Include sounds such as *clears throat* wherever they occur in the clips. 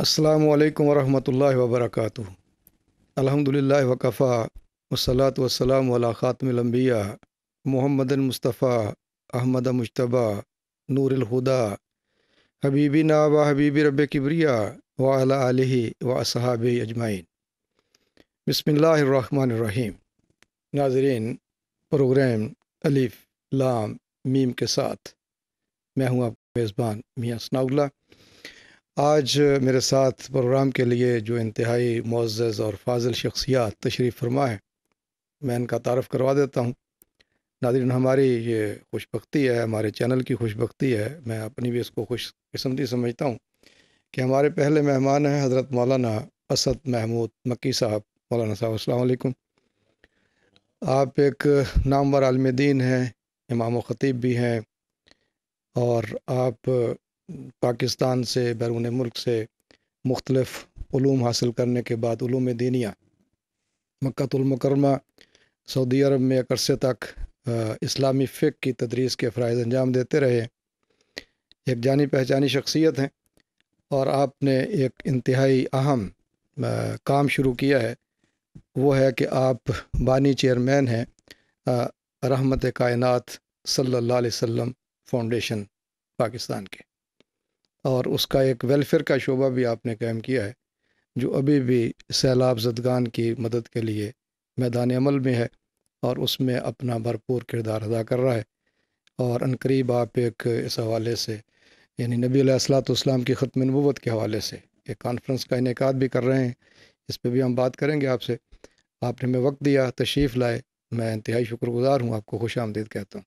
अस्सलाम वालेकुम वरहमतुल्लाहि वबरकातुहु अल्हम्दुलिल्लाह वकफ़ा वसलात वसलाम वाला ख़ातमलम्बिया मोहम्मदन मुस्तफ़ा अहमद मुशतबा नूरलहुदा हबीबी ना व हबीबी रब किबरिया वाला आलही व असहाब अजमाइन बसमीम नाजरीन प्रोग्राम अलिफ लाम मीम के साथ मैं हूँ आप मेज़बान मियाँ सनाउल्ला आज मेरे साथ प्रोग्राम के लिए जो इंतहाई मोज़ और फाजिल शख्सियात तशरीफ़ फरमा है मैं इनका तारफ़ करवा देता हूँ नादिन हमारी ये खुशबख्ती है हमारे चैनल की खुशबख्ती है मैं अपनी भी इसको खुशकस्मती समझता हूँ कि हमारे पहले मेहमान हैं हज़रत मौलाना असद महमूद मक्की साहब मौलाना साहब अस्सलाम आप एक नामवर आलम दीन हैं इमाम ख़तीब भी हैं और आप पाकिस्तान से बैरून मुल्क से मुख्तलफ़लूम हासिल करने के बाद ूम दीनिया मक्तुलमकरमा सऊदी अरब में एक अरसे तक इस्लामी फ़िक की तदरीस के फ़रज़ अंजाम देते रहे एक जानी पहचानी शख्सियत हैं और आपने एक इंतहाई अहम काम शुरू किया है वो है कि आप बानी चेयरमैन हैं रहमत कायनत सल्ला वम फाउंडेशन पाकिस्तान के और उसका एक वेलफेयर का शोबा भी आपने कायम किया है जो अभी भी सैलाब जदगान की मदद के लिए मैदान अमल में है और उसमें अपना भरपूर किरदार अदा कर रहा है और अनकरीब आप एक इस हवाले से यानी नबी सलाम की ख़त्म नबूत के हवाले से एक कॉन्फ्रेंस का इनका भी कर रहे हैं इस पर भी हम बात करेंगे आपसे आपने हमें वक्त दिया तशरीफ़ लाए मैं इंतहाई शुक्रगुजार हूँ आपको खुश आमदीद कहता हूँ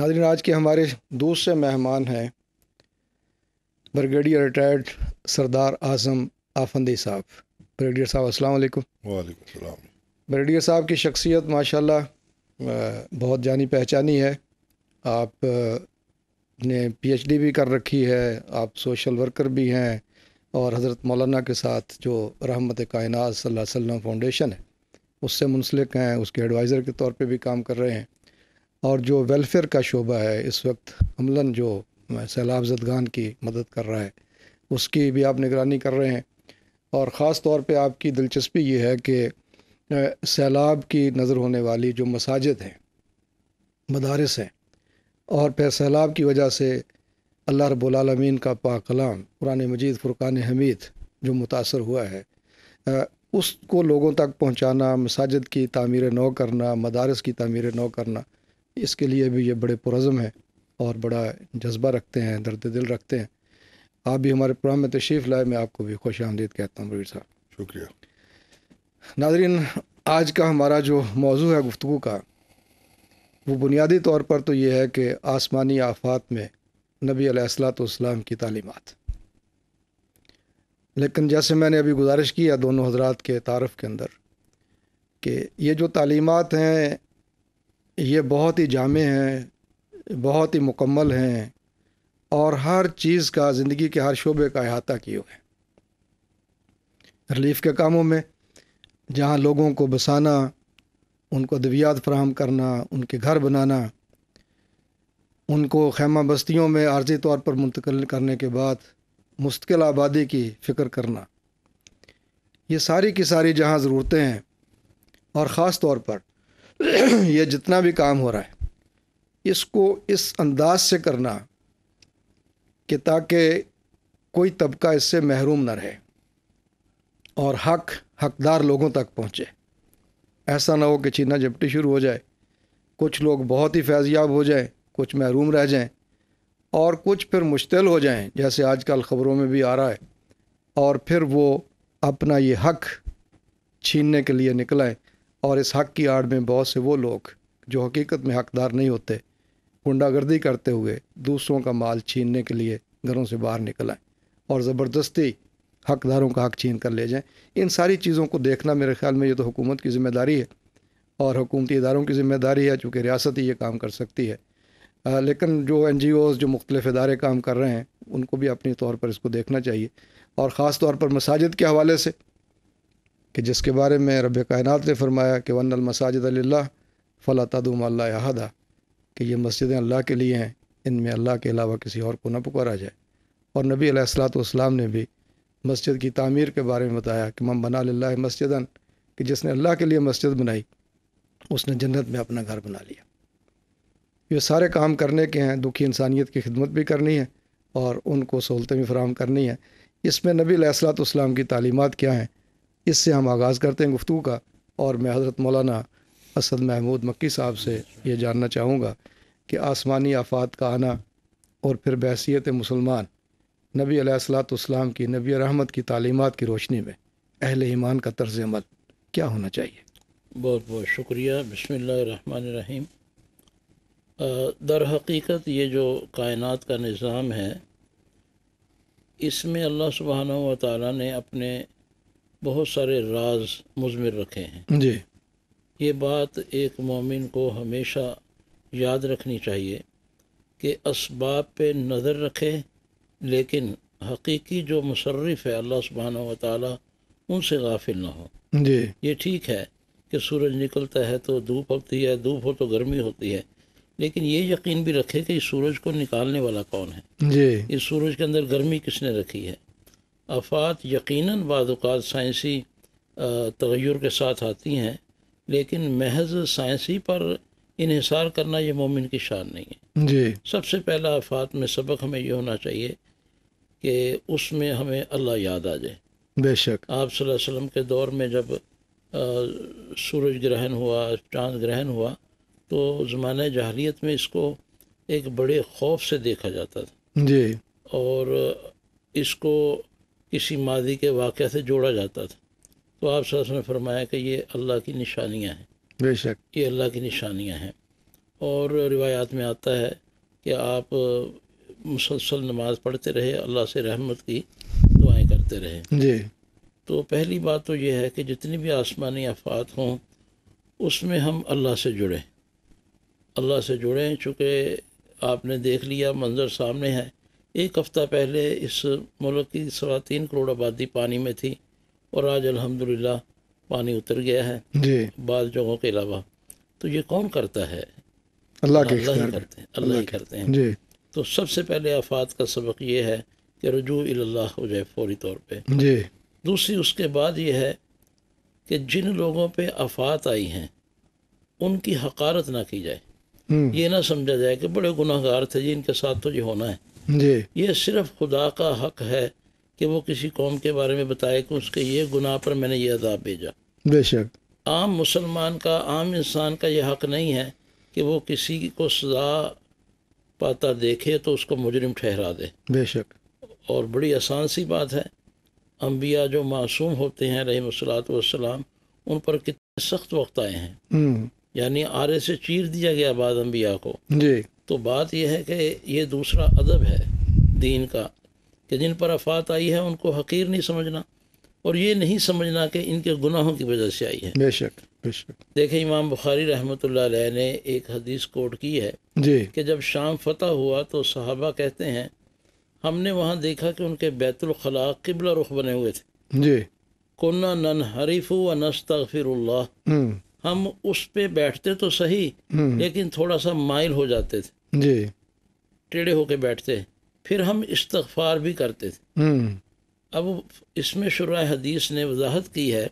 नाजरन आज के हमारे दूसरे मेहमान हैं ब्रिगेडियर रिटायर्ड सरदार आजम आफंदी साहब ब्रिगेडियर साहब अस्सलाम वालेकुम ब्रिगेडियर साहब की शख्सियत माशाल्लाह बहुत जानी पहचानी है आप ने पीएचडी भी कर रखी है आप सोशल वर्कर भी हैं और हज़रत मौलाना के साथ जो रहमत कायनात फाउंडेशन है उससे मुंसलिक हैं उसके एडवाइज़र के तौर पे भी काम कर रहे हैं और जो वेलफेयर का शोबा है इस वक्त अमला जो सैलाब जदगान की मदद कर रहा है उसकी भी आप निगरानी कर रहे हैं और ख़ास तौर पे आपकी दिलचस्पी ये है कि सैलाब की नज़र होने वाली जो मसाजिद हैं मदारस हैं और फिर सैलाब की वजह से अल्लाह रबालमीन का पाकलाम पुरान मजीद फुरक़ान हमीद जो मुतासर हुआ है उसको लोगों तक पहुँचाना मसाजिद की तमीर नौ करना मदारस की तमीर नौ करना इसके लिए भी ये बड़े पुरज़म हैं और बड़ा जज्बा रखते हैं दर्द दिल रखते हैं आप भी हमारे प्रोग्राम में तशरीफ़ लाए मैं आपको भी खुश आमदीद कहता हूँ रवीर साहब शुक्रिया नाजरीन आज का हमारा जो मौजू है गुफ्तु का वो बुनियादी तौर पर तो ये है कि आसमानी आफात में नबी इस्लाम की तालीमत लेकिन जैसे मैंने अभी गुजारिश किया दोनों हजरात के तारफ़ के अंदर कि ये जो तालीमत हैं ये बहुत ही जामे हैं बहुत ही मुकम्मल हैं और हर चीज़ का ज़िंदगी के हर शोबे का अहाता किए हुए हैं रिलीफ के कामों में जहाँ लोगों को बसाना उनको दवियात फ्राहम करना उनके घर बनाना उनको खैमा बस्तियों में आर्जी तौर पर मुंतकिल करने के बाद मुस्तकिल आबादी की फ़िक्र करना ये सारी की सारी जहाँ ज़रूरतें हैं और ख़ास तौर पर *clears throat* यह जितना भी काम हो रहा है इसको इस अंदाज से करना कि ताकि कोई तबका इससे महरूम न रहे और हक हकदार लोगों तक पहुँचे ऐसा ना हो कि छीना झपटी शुरू हो जाए कुछ लोग बहुत ही फैज़याब हो जाएं कुछ महरूम रह जाएं और कुछ फिर मुश्तिल हो जाएं जैसे आजकल ख़बरों में भी आ रहा है और फिर वो अपना ये हक छीनने के लिए निकलें और इस हक की आड़ में बहुत से वो लोग जो हकीकत में हकदार नहीं होते गुंडागर्दी करते हुए दूसरों का माल छीनने के लिए घरों से बाहर निकल आएँ और ज़बरदस्ती हकदारों का हक छीन कर ले जाएं इन सारी चीज़ों को देखना मेरे ख्याल में ये तो हुकूमत की ज़िम्मेदारी है और हुकूमती इदारों की ज़िम्मेदारी है चूँकि रियासत ही ये काम कर सकती है आ, लेकिन जो एन जी ओज़ जो मुख्तलिफ इदारे काम कर रहे हैं उनको भी अपने तौर पर इसको देखना चाहिए और ख़ास तौर पर मसाजिद के हवाले से कि जिसके बारे में रब कायन ने फरमाया कि वन मसाजिद फ़ला तदुम कि ये मस्जिदें अल्लाह के लिए हैं इनमें अल्लाह के अलावा किसी और को ना पुकारा जाए और नबी सलाम ने भी मस्जिद की तमीर के बारे में बताया कि मम बना ला मस्जिदन कि जिसने अल्लाह के लिए मस्जिद बनाई उसने जन्नत में अपना घर बना लिया ये सारे काम करने के हैं दुखी इंसानियत की खिदमत भी करनी है और उनको सहूलतें भी फराहम करनी है इसमें नबी सलाम की तालीमत क्या हैं इससे हम आगाज़ करते हैं गुफ्तु का और मैं हज़रत मौलाना असद महमूद मक्की साहब से ये जानना चाहूँगा कि आसमानी आफात का आना और फिर बहसीत मुसलमान नबी सलाम की नबी रहमत की तालीमत की रोशनी में अहल ईमान का तर्ज अमल क्या होना चाहिए बहुत बहुत शुक्रिया बसमीम दर हकीकत ये जो कायनात का निज़ाम है इसमें अल्लाह सुबहाना व ने अपने बहुत सारे राज मुजमिर रखे हैं जी ये बात एक मोमिन को हमेशा याद रखनी चाहिए कि इसबाब पर नज़र रखे लेकिन हकीकी जो मुशर्रफ है अल्लाह सुबहाना व ताली उनसे गाफिल ना हो जी ये ठीक है कि सूरज निकलता है तो धूप होती है धूप हो तो गर्मी होती है लेकिन ये यकीन भी रखे कि इस सूरज को निकालने वाला कौन है जी इस सूरज के अंदर गर्मी किसने रखी है आफात यकीनन बाद साइंसी तगैर के साथ आती हैं लेकिन महज साइंसी पर इहिसार करना ये मोमिन की शान नहीं है जी सबसे पहला अफात में सबक हमें ये होना चाहिए कि उसमें हमें अल्लाह याद आ जाए बेशक आप वसल्लम के दौर में जब आ, सूरज ग्रहण हुआ चांद ग्रहण हुआ तो ज़माने जहलीत में इसको एक बड़े खौफ से देखा जाता था जी और इसको किसी मादी के वाक़े से जोड़ा जाता था तो आप साहब ने फरमाया कि ये अल्लाह की निशानियाँ हैं बेशक ये अल्लाह की निशानियाँ हैं और रिवायात में आता है कि आप मुसलसल नमाज पढ़ते रहे अल्लाह से रहमत की दुआएं करते रहे जी तो पहली बात तो यह है कि जितनी भी आसमानी आफात हों उसमें हम अल्लाह से जुड़ें अल्लाह से जुड़ें चूँकि आपने देख लिया मंज़र सामने है एक हफ़्ता पहले इस मुल्क की सवा तीन करोड़ आबादी पानी में थी और आज अल्हम्दुलिल्लाह पानी उतर गया है जी बाद जगहों के अलावा तो ये कौन करता है अल्लाह के अल्लाह ही करते हैं अल्लाह ही करते हैं जी तो सबसे पहले आफात का सबक ये है कि रजू अल्लाह हो जाए फौरी तौर पर जी दूसरी उसके बाद ये है कि जिन लोगों पर आफात आई हैं उनकी हकारत ना की जाए हम्म। ये ना समझा जाए कि बड़े गुनाहगार थे जी इनके साथ तो ये होना है जी ये सिर्फ खुदा का हक है कि वो किसी कौम के बारे में बताए कि उसके ये गुनाह पर मैंने ये अदाब भेजा बेशक आम मुसलमान का आम इंसान का यह हक नहीं है कि वो किसी को सजा पाता देखे तो उसको मुजरिम ठहरा दे बेशक और बड़ी आसान सी बात है अम्बिया जो मासूम होते हैं रही वसलाम उन पर कितने सख्त वक्त आए हैं हम्म। यानी आरे से चीर दिया गया बाद अम्बिया को जी तो बात यह है कि ये दूसरा अदब है दीन का कि जिन पर आफात आई है उनको हकीर नहीं समझना और ये नहीं समझना कि इनके गुनाहों की वजह से आई है बेशक बेशक देखें इमाम बुखारी रहमत ने एक हदीस कोट की है जी कि जब शाम फतह हुआ तो सहाबा कहते हैं हमने वहाँ देखा कि उनके बैतुलखला किबला रुख बने हुए थे जी कोना नन हरीफ व नस्तफ़िर हम्म। हम उस पे बैठते तो सही हम्म। लेकिन थोड़ा सा माइल हो जाते थे जी टेढ़े होके बैठते फिर हम इस्तफार भी करते थे हम्म। अब इसमें शुरा हदीस ने वजाहत की है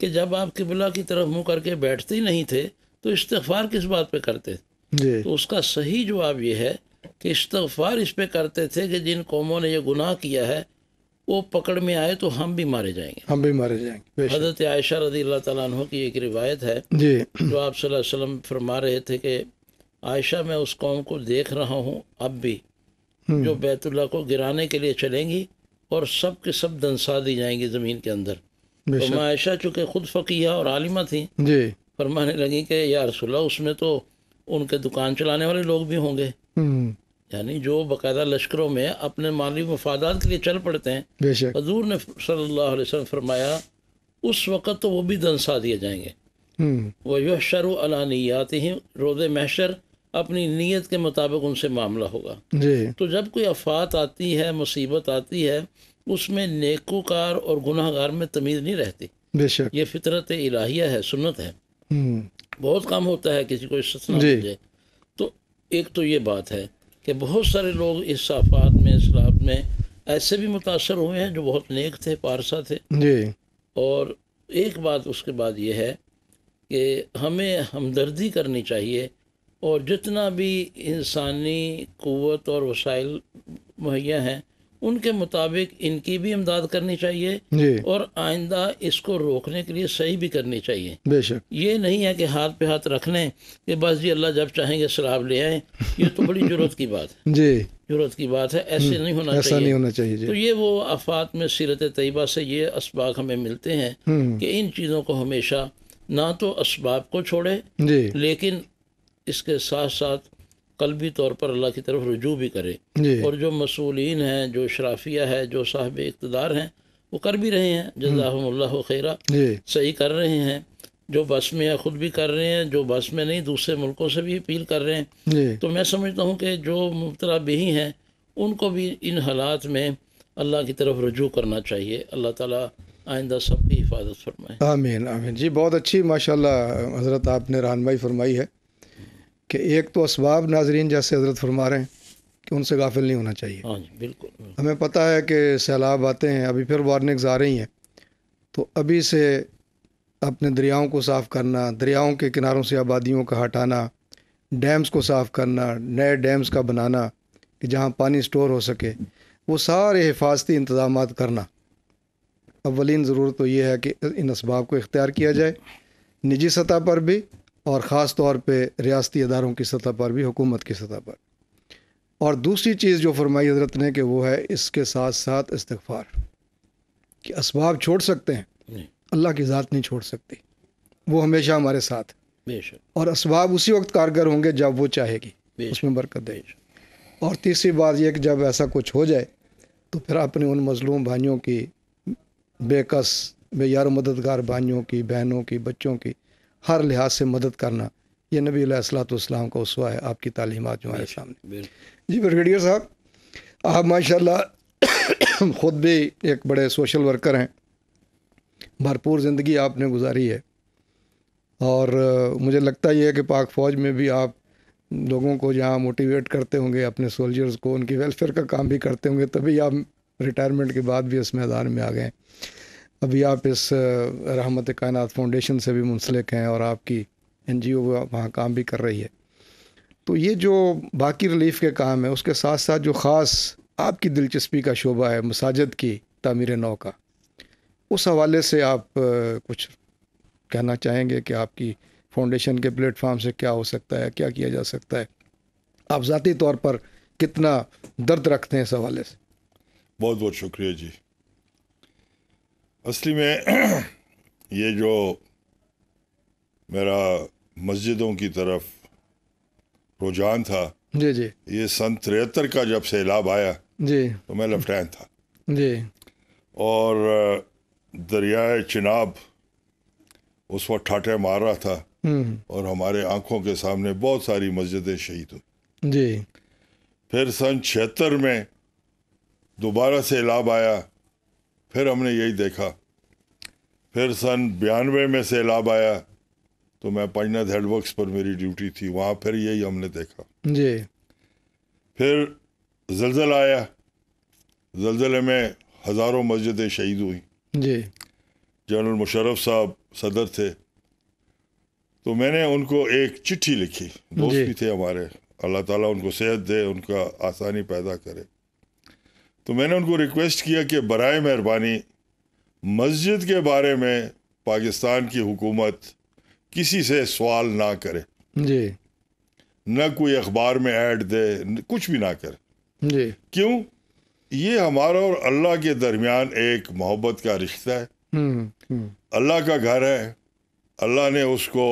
कि जब आप किबला की तरफ मुँह करके बैठते ही नहीं थे तो इस्तफार किस बात पर करते थे तो उसका सही जवाब यह है कि इस्तफार इस पर करते थे कि जिन कौमों ने यह गुनाह किया है वो पकड़ में आए तो हम भी मारे जाएंगे हम भी मारे जाएंगे हजरत आयशा रजी अल्लाह तह की एक रिवायत है जी जो आप सल्लल्लाहु अलैहि वसल्लम फरमा रहे थे कि आयशा मैं उस कौम को देख रहा हूँ अब भी हम्म। जो बैतुल्ला को गिराने के लिए चलेंगी और सब के सब दंसा दी जाएंगी ज़मीन के अंदर तो मायशा चूँकि खुद फ़कीहा और आलिमा थी जी फरमाने लगी कि यारसोल्ला उसमें तो उनके दुकान चलाने वाले लोग भी होंगे हम्म। यानी जो बाकायदा लश्करों में अपने माली मफादात के लिए चल पड़ते हैं हजूर ने सल्लल्लाहु अलैहि वसल्लम फरमाया उस वक़्त तो वो भी दंसा दिए जाएंगे हम्म। वह शरु ही रोज़ महशर अपनी नीयत के मुताबिक उनसे मामला होगा जी तो जब कोई अफात आती है मुसीबत आती है उसमें नेकोकार और गुनाहगार में तमीज़ नहीं रहती बेशक ये फितरत इलाहिया है सुन्नत है हम्म। बहुत काम होता है किसी को जाए तो एक तो ये बात है कि बहुत सारे लोग इस आफात में इसराब में ऐसे भी मुतासर हुए हैं जो बहुत नेक थे पारसा थे जी और एक बात उसके बाद ये है कि हमें हमदर्दी करनी चाहिए और जितना भी इंसानी क़वत और वसाइल मुहैया हैं उनके मुताबिक इनकी भी इमदाद करनी चाहिए और आइंदा इसको रोकने के लिए सही भी करनी चाहिए बेशक ये नहीं है कि हाथ पे हाथ रख लें कि बस जी अल्लाह जब चाहेंगे शराब ले आए ये तो बड़ी जरूरत की बात है *laughs* जी जरूरत की बात है ऐसे हम्म, नहीं होना ऐसा चाहिए नहीं होना चाहिए तो ये वो आफात में सीरत तयबा से ये इसबाक हमें मिलते हैं हम्म। कि इन चीज़ों को हमेशा ना तो इसबाब को छोड़े लेकिन इसके साथ साथ कलबी तौर पर अल्लाह की तरफ रजू भी करे और जो मसूलिन हैं जो शराफिया है जो साहब इकतदार हैं वो कर भी रहे हैं हम्म। जजाहमल्ला खैरा सही कर रहे हैं जो बस में है ख़ुद भी कर रहे हैं जो बस में नहीं दूसरे मुल्कों से भी अपील कर रहे हैं तो मैं समझता हूँ कि जो मुबतला बेही हैं उनको भी इन हालात में अल्लाह की तरफ रजू करना चाहिए अल्लाह ताला आइंदा सबकी हिफाजत फरमाए आमीन आमीन जी बहुत अच्छी माशाल्लाह हज़रत आपने रहनमाई फरमाई है कि एक तो इसबाब नाजरीन जैसे हजरत फरमा रहे हैं कि उनसे गाफिल नहीं होना चाहिए हाँ बिल्कुल हमें पता है कि सैलाब आते हैं अभी फिर वार्निंग्स आ रही हैं तो अभी से अपने दरियाओं को साफ़ करना दरियाओं के किनारों से आबादियों का हटाना डैम्स को साफ़ करना नए डैम्स का बनाना कि जहाँ पानी स्टोर हो सके वो सारे हिफाजती इंतजाम करना अवलिन ज़रूरत तो ये है कि इन इसबाब को इख्तियार किया जाए निजी सतह पर भी और ख़ास तौर पर रियाती अदारों की सतह पर भी हुकूमत की सतह पर और दूसरी चीज़ जो फरमाई हजरत ने कि वो है इसके साथ साथ इस्तफार कि इसबाब छोड़ सकते हैं अल्लाह की ज़ात नहीं छोड़ सकती वो हमेशा हमारे साथ और इसबाब उसी वक्त कारगर होंगे जब वो चाहेगी उसमें बरकत दे और तीसरी बात यह कि जब ऐसा कुछ हो जाए तो फिर अपने उन मजलूम भाइयों की बेकस बेयार मददगार भाइयों की बहनों की बच्चों की हर लिहाज से मदद करना ये नबी असलातम का उसवा है आपकी तालीमत जो हमारे सामने जी ब्रिगेडियर साहब आप माशा *coughs* ख़ुद भी एक बड़े सोशल वर्कर हैं भरपूर ज़िंदगी आपने गुजारी है और मुझे लगता ये है कि पाक फ़ौज में भी आप लोगों को जहाँ मोटिवेट करते होंगे अपने सोल्जर्स को उनकी वेलफेयर का काम भी करते होंगे तभी आप रिटायरमेंट के बाद भी इस मैदान में आ गए अभी आप इस रहमत कायन फाउंडेशन से भी मुंसलिक हैं और आपकी एन जी ओ वहाँ काम भी कर रही है तो ये जो बाकी रिलीफ के काम है उसके साथ साथ जो ख़ास आपकी दिलचस्पी का शोबा है मसाजद की तमीर नौ का उस हवाले से आप कुछ कहना चाहेंगे कि आपकी फाउंडेशन के प्लेटफार्म से क्या हो सकता है क्या किया जा सकता है आप ज़ाती तौर पर कितना दर्द रखते हैं इस हवाले से बहुत बहुत शुक्रिया जी असली में *clears throat* ये जो मेरा मस्जिदों की तरफ रुझान था जी जी ये सन तिहत्तर का जब सैलाब आया जी तो मैं लफ्टैन था जी और दरियाए चिनाब उस वक्त ठाटे मार रहा था हम्म। और हमारे आंखों के सामने बहुत सारी मस्जिदें शहीद हुई जी फिर सन छिहत्तर में दोबारा सैलाब आया फिर हमने यही देखा फिर सन बयानवे में सैलाब आया तो मैं पटना हेडवर्कस पर मेरी ड्यूटी थी वहाँ फिर यही हमने देखा जी फिर जलजला आया जलजले में हज़ारों मस्जिदें शहीद हुई जी जनरल मुशरफ साहब सदर थे तो मैंने उनको एक चिट्ठी लिखी दोस्त भी थे हमारे अल्लाह ताला उनको सेहत दे उनका आसानी पैदा करे तो मैंने उनको रिक्वेस्ट किया कि बर मेहरबानी मस्जिद के बारे में पाकिस्तान की हुकूमत किसी से सवाल ना करे जी न कोई अखबार में ऐड दे कुछ भी ना करे जी क्यों ये हमारा और अल्लाह के दरमियान एक मोहब्बत का रिश्ता है हम्म, हम्म। अल्लाह का घर है अल्लाह ने उसको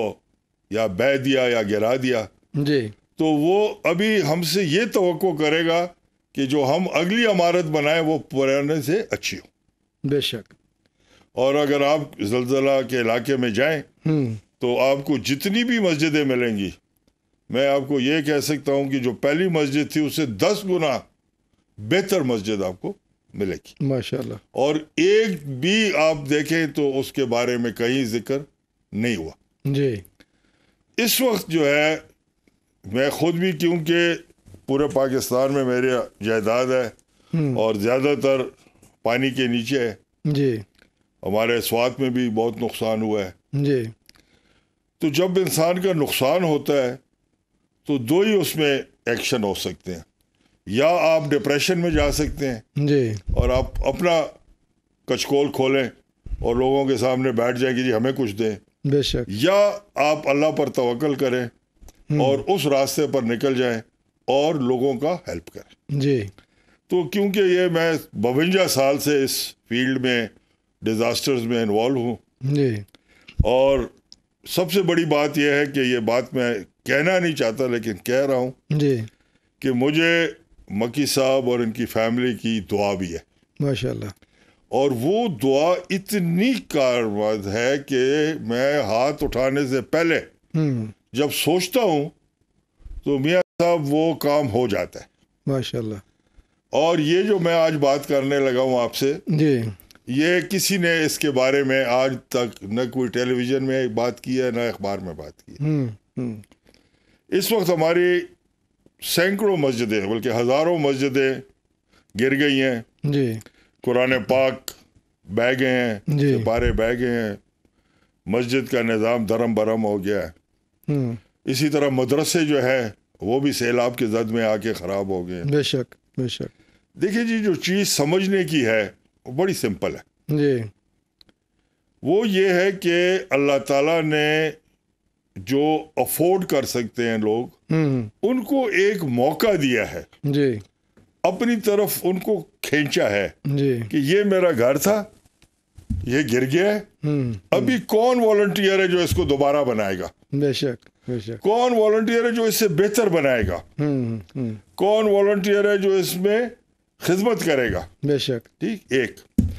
या बह दिया या गिरा दिया जी तो वो अभी हमसे ये तो करेगा कि जो हम अगली इमारत बनाए वो पुराने से अच्छी हो बेशक और अगर आप जलजला के इलाके में जाएं हम्म। तो आपको जितनी भी मस्जिदें मिलेंगी मैं आपको ये कह सकता हूं कि जो पहली मस्जिद थी उससे दस गुना बेहतर मस्जिद आपको मिलेगी माशाल्लाह और एक भी आप देखें तो उसके बारे में कहीं जिक्र नहीं हुआ जी इस वक्त जो है मैं खुद भी क्योंकि पूरे पाकिस्तान में मेरे जायदाद है हम्म। और ज़्यादातर पानी के नीचे है जी हमारे स्वाद में भी बहुत नुकसान हुआ है जी तो जब इंसान का नुकसान होता है तो दो ही उसमें एक्शन हो सकते हैं या आप डिप्रेशन में जा सकते हैं जी और आप अपना कचकोल खोलें और लोगों के सामने बैठ जाएं कि जी हमें कुछ दें बेशक या आप अल्लाह पर तवक्ल करें हम्म। और उस रास्ते पर निकल जाएं और लोगों का हेल्प करें जी तो क्योंकि ये मैं बवंजा साल से इस फील्ड में डिज़ास्टर्स में इन्वॉल्व हूँ जी और सबसे बड़ी बात यह है कि ये बात मैं कहना नहीं चाहता लेकिन कह रहा हूँ जी कि मुझे मकी साहब और इनकी फैमिली की दुआ भी है माशाल्लाह और वो दुआ इतनी कारवाद है कि मैं हाथ उठाने से पहले हम्म। जब सोचता हूँ तो मियाँ सब वो काम हो जाता है माशाल्लाह और ये जो मैं आज बात करने लगा हूँ आपसे जी ये किसी ने इसके बारे में आज तक न कोई टेलीविजन में बात की है न अखबार में बात की है। हम्म, हम्म। इस वक्त हमारी सैकड़ों मस्जिदें बल्कि हज़ारों मस्जिदें गिर गई हैं जी कुरान पाक बह गए हैं बारे बह गए हैं मस्जिद का निज़ाम धर्म भरम हो गया है हम्म। इसी तरह मदरसे जो है वो भी सैलाब के जद में आके ख़राब हो गए बेशक बेशक देखिए जी जो चीज़ समझने की है वो बड़ी सिंपल है जी वो ये है कि अल्लाह ताला ने जो अफोर्ड कर सकते हैं लोग हम्म। उनको एक मौका दिया है जी अपनी तरफ उनको खींचा है जी कि ये मेरा घर था ये गिर गया है हम्म, अभी हम्म। कौन वॉल्टियर है जो इसको दोबारा बनाएगा बेशक कौन वॉल्टियर है जो इससे बेहतर बनाएगा हम्म, हम्म। कौन वॉल्टियर है जो इसमें खिदमत करेगा बेशक ठीक एक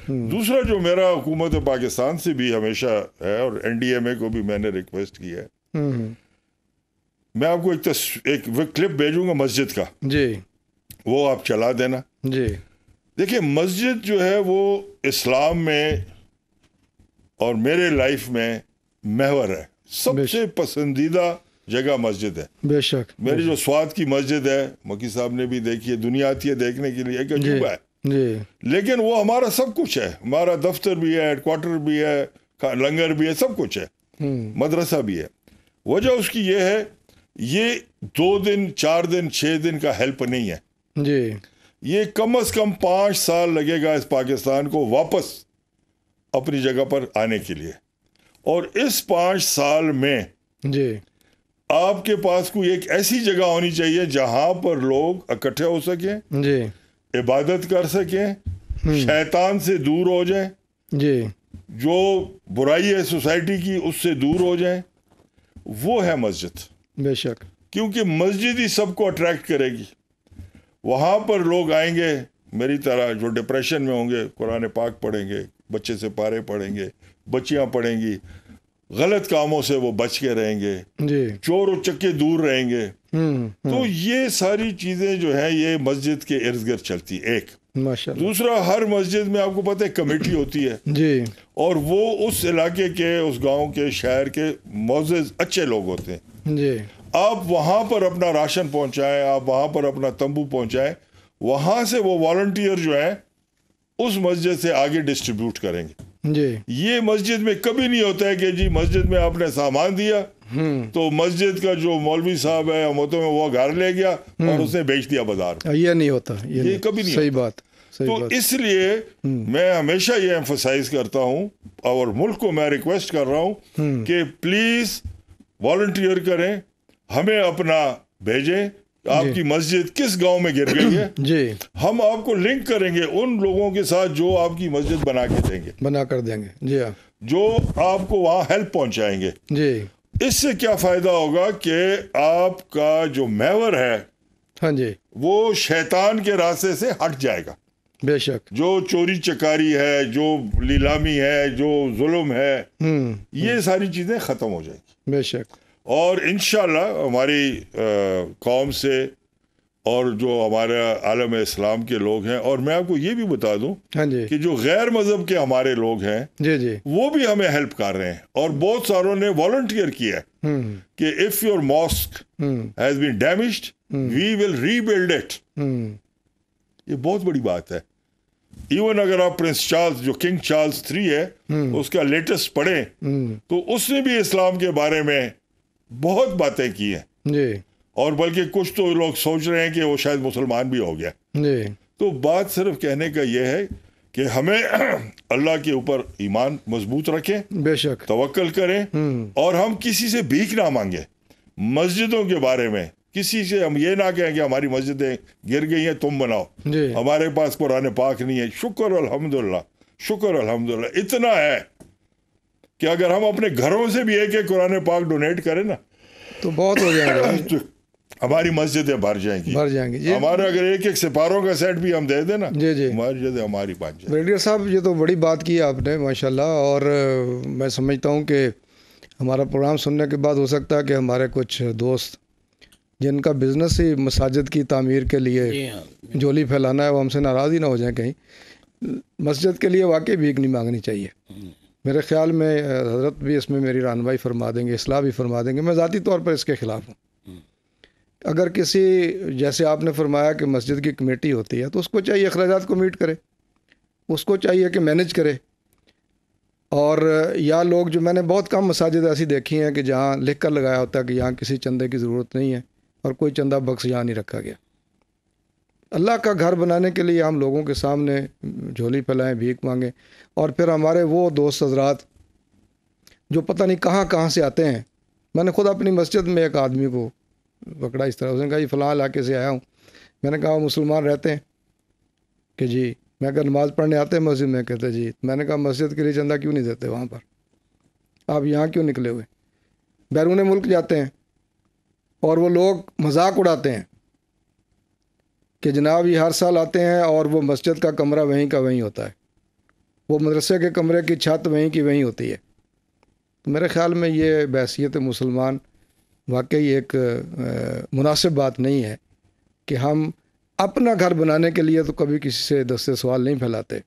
हम्म। दूसरा जो मेरा हुकूमत पाकिस्तान से भी हमेशा है और एनडीएमए को भी मैंने रिक्वेस्ट किया है मैं आपको एक एक क्लिप भेजूंगा मस्जिद का जी वो आप चला देना जी देखिए मस्जिद जो है वो इस्लाम में और मेरे लाइफ में महवर है सबसे पसंदीदा जगह मस्जिद है बेशक मेरी जो स्वाद की मस्जिद है मकी साहब ने भी देखी है दुनिया आती है देखने के लिए अजूबा है जी लेकिन वो हमारा सब कुछ है हमारा दफ्तर भी है हेडक्वार्टर भी है लंगर भी है सब कुछ है हम्म। मदरसा भी है वजह उसकी ये है ये दो दिन चार दिन छः दिन का हेल्प नहीं है जी ये कम अज कम पाँच साल लगेगा इस पाकिस्तान को वापस अपनी जगह पर आने के लिए और इस पांच साल में जी आपके पास कोई एक ऐसी जगह होनी चाहिए जहां पर लोग इकट्ठे हो सके जी इबादत कर सके हम्म। शैतान से दूर हो जाए जी जो बुराई है सोसाइटी की उससे दूर हो जाए वो है मस्जिद बेशक क्योंकि मस्जिद ही सबको अट्रैक्ट करेगी वहां पर लोग आएंगे मेरी तरह जो डिप्रेशन में होंगे कुरान पाक पढ़ेंगे बच्चे से पारे पढ़ेंगे बच्चियां पढ़ेंगी गलत कामों से वो बच के रहेंगे चोर चक्के दूर रहेंगे हम्म, हम्म। तो ये सारी चीजें जो है ये मस्जिद के इर्द गिर्द चलती एक दूसरा हर मस्जिद में आपको पता है कमेटी होती है जी और वो उस इलाके के उस गांव के शहर के मोजेज अच्छे लोग होते हैं जी आप वहां पर अपना राशन पहुंचाएं आप वहां पर अपना तंबू पहुंचाएं वहां से वो वॉल्टियर जो है उस मस्जिद से आगे डिस्ट्रीब्यूट करेंगे जी ये मस्जिद में कभी नहीं होता है कि जी मस्जिद में आपने सामान दिया हम्म। तो मस्जिद का जो मौलवी साहब है मोहतम में वो घर ले गया और हम्म। उसने बेच दिया बाजार ये नहीं होता ये, ये नहीं। कभी नहीं सही बात सही तो इसलिए हम्म। मैं हमेशा ये एम्फोसाइज करता हूँ और मुल्क को मैं रिक्वेस्ट कर रहा हूँ कि प्लीज वॉल्टियर करें हमें अपना भेजें आपकी मस्जिद किस गांव में गिर गई है *clears throat* जी हम आपको लिंक करेंगे उन लोगों के साथ जो आपकी मस्जिद बना के देंगे बना कर देंगे जी हाँ जो आपको वहाँ हेल्प पहुँचाएंगे जी इससे क्या फायदा होगा कि आपका जो मेवर है हाँ जी वो शैतान के रास्ते से हट जाएगा बेशक जो चोरी चकारी है जो लीलामी है जो जुल्म है हम्म। ये सारी चीजें खत्म हो जाएगी बेशक और इन हमारी कौम से और जो हमारे आलम इस्लाम के लोग हैं और मैं आपको ये भी बता दूं हाँ कि जो गैर मज़हब के हमारे लोग हैं जी जी वो भी हमें हेल्प कर रहे हैं और बहुत सारों ने वॉल्टियर किया है हम्म। कि if your mosque has been damaged we will rebuild it ये बहुत बड़ी बात है इवन अगर आप प्रिंस चार्ल्स जो किंग चार्ल्स थ्री है हम्म। उसका लेटेस्ट पढ़ें हम्म। तो उसने भी इस्लाम के बारे में बहुत बातें की हैं जी और बल्कि कुछ तो लोग सोच रहे हैं कि वो शायद मुसलमान भी हो गया जी तो बात सिर्फ कहने का यह है कि हमें *clears throat* अल्लाह के ऊपर ईमान मजबूत रखें बेशक तवक्ल करें हम्म। और हम किसी से भीख ना मांगे मस्जिदों के बारे में किसी से हम ये ना कहें कि हमारी मस्जिदें गिर गई हैं तुम बनाओ हमारे पास कुरान पाक नहीं है शुक्र अलहमदुल्ला शुक्र अलहमदुल्ला इतना है कि अगर हम अपने घरों से भी एक एक कुरान पाक डोनेट करें ना तो बहुत हो जाएगा तो, तो हमारी मस्जिदें भर जाएंगी भर जाएंगी हमारे अगर एक एक सिपारों का सेट भी हम दे देना जी जी मस्जिद हमारी बन जाए ब्रिगेडियर साहब ये तो बड़ी बात की आपने माशाल्लाह और मैं समझता हूँ कि हमारा प्रोग्राम सुनने के बाद हो सकता है कि हमारे कुछ दोस्त जिनका बिज़नेस ही मसाजिद की तमीर के लिए हाँ, झोली फैलाना है वो हमसे नाराज़ ही ना हो जाए कहीं मस्जिद के लिए वाकई भीख नहीं मांगनी चाहिए हम्म। मेरे ख्याल में हजरत भी इसमें मेरी रहनमाई फरमा देंगे असलाह भी फरमा देंगे मैं ज़ाती तौर पर इसके ख़िलाफ़ हूँ अगर किसी जैसे आपने फरमाया कि मस्जिद की कमेटी होती है तो उसको चाहिए अखराज को मीट करे उसको चाहिए कि मैनेज करे और या लोग जो मैंने बहुत कम मसाजिद ऐसी देखी हैं कि जहाँ लिख कर लगाया होता है कि यहाँ किसी चंदे की ज़रूरत नहीं है और कोई चंदा बख्स यहाँ नहीं रखा गया अल्लाह का घर बनाने के लिए हम लोगों के सामने झोली फैलाएं भीख मांगें और फिर हमारे वो दोस्त हजरात जो पता नहीं कहाँ कहाँ से आते हैं मैंने खुद अपनी मस्जिद में एक आदमी को पकड़ा इस तरह उसने कहा फ़लाँ इलाके से आया हूँ मैंने कहा वो मुसलमान रहते हैं कि जी मैं कहा नमाज़ पढ़ने आते हैं मस्जिद में कहते जी मैंने कहा मस्जिद के लिए चंदा क्यों नहीं देते वहाँ पर आप यहाँ क्यों निकले हुए बैरून मुल्क जाते हैं और वो लोग मजाक उड़ाते हैं कि जनाब ये हर साल आते हैं और वो मस्जिद का कमरा वहीं का वहीं होता है वो मदरसे के कमरे की छत वहीं की वहीं होती है तो मेरे ख़्याल में ये बहसीत मुसलमान वाकई एक मुनासिब बात नहीं है कि हम अपना घर बनाने के लिए तो कभी किसी से दस्ते सवाल नहीं फैलाते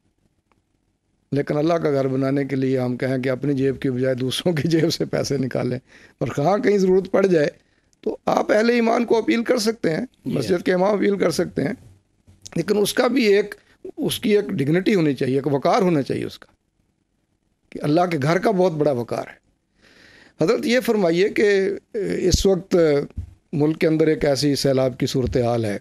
लेकिन अल्लाह का घर बनाने के लिए हम कहें कि अपनी जेब की बजाय दूसरों की जेब से पैसे निकालें और कहाँ कहीं ज़रूरत पड़ जाए तो आप अहले ईमान को अपील कर सकते हैं मस्जिद के इमाम अपील कर सकते हैं लेकिन उसका भी एक उसकी एक डिग्निटी होनी चाहिए एक वक़ार होना चाहिए उसका कि अल्लाह के घर का बहुत बड़ा वक़ार है हजरत ये फरमाइए कि इस वक्त मुल्क के अंदर एक ऐसी सैलाब की सूरत हाल है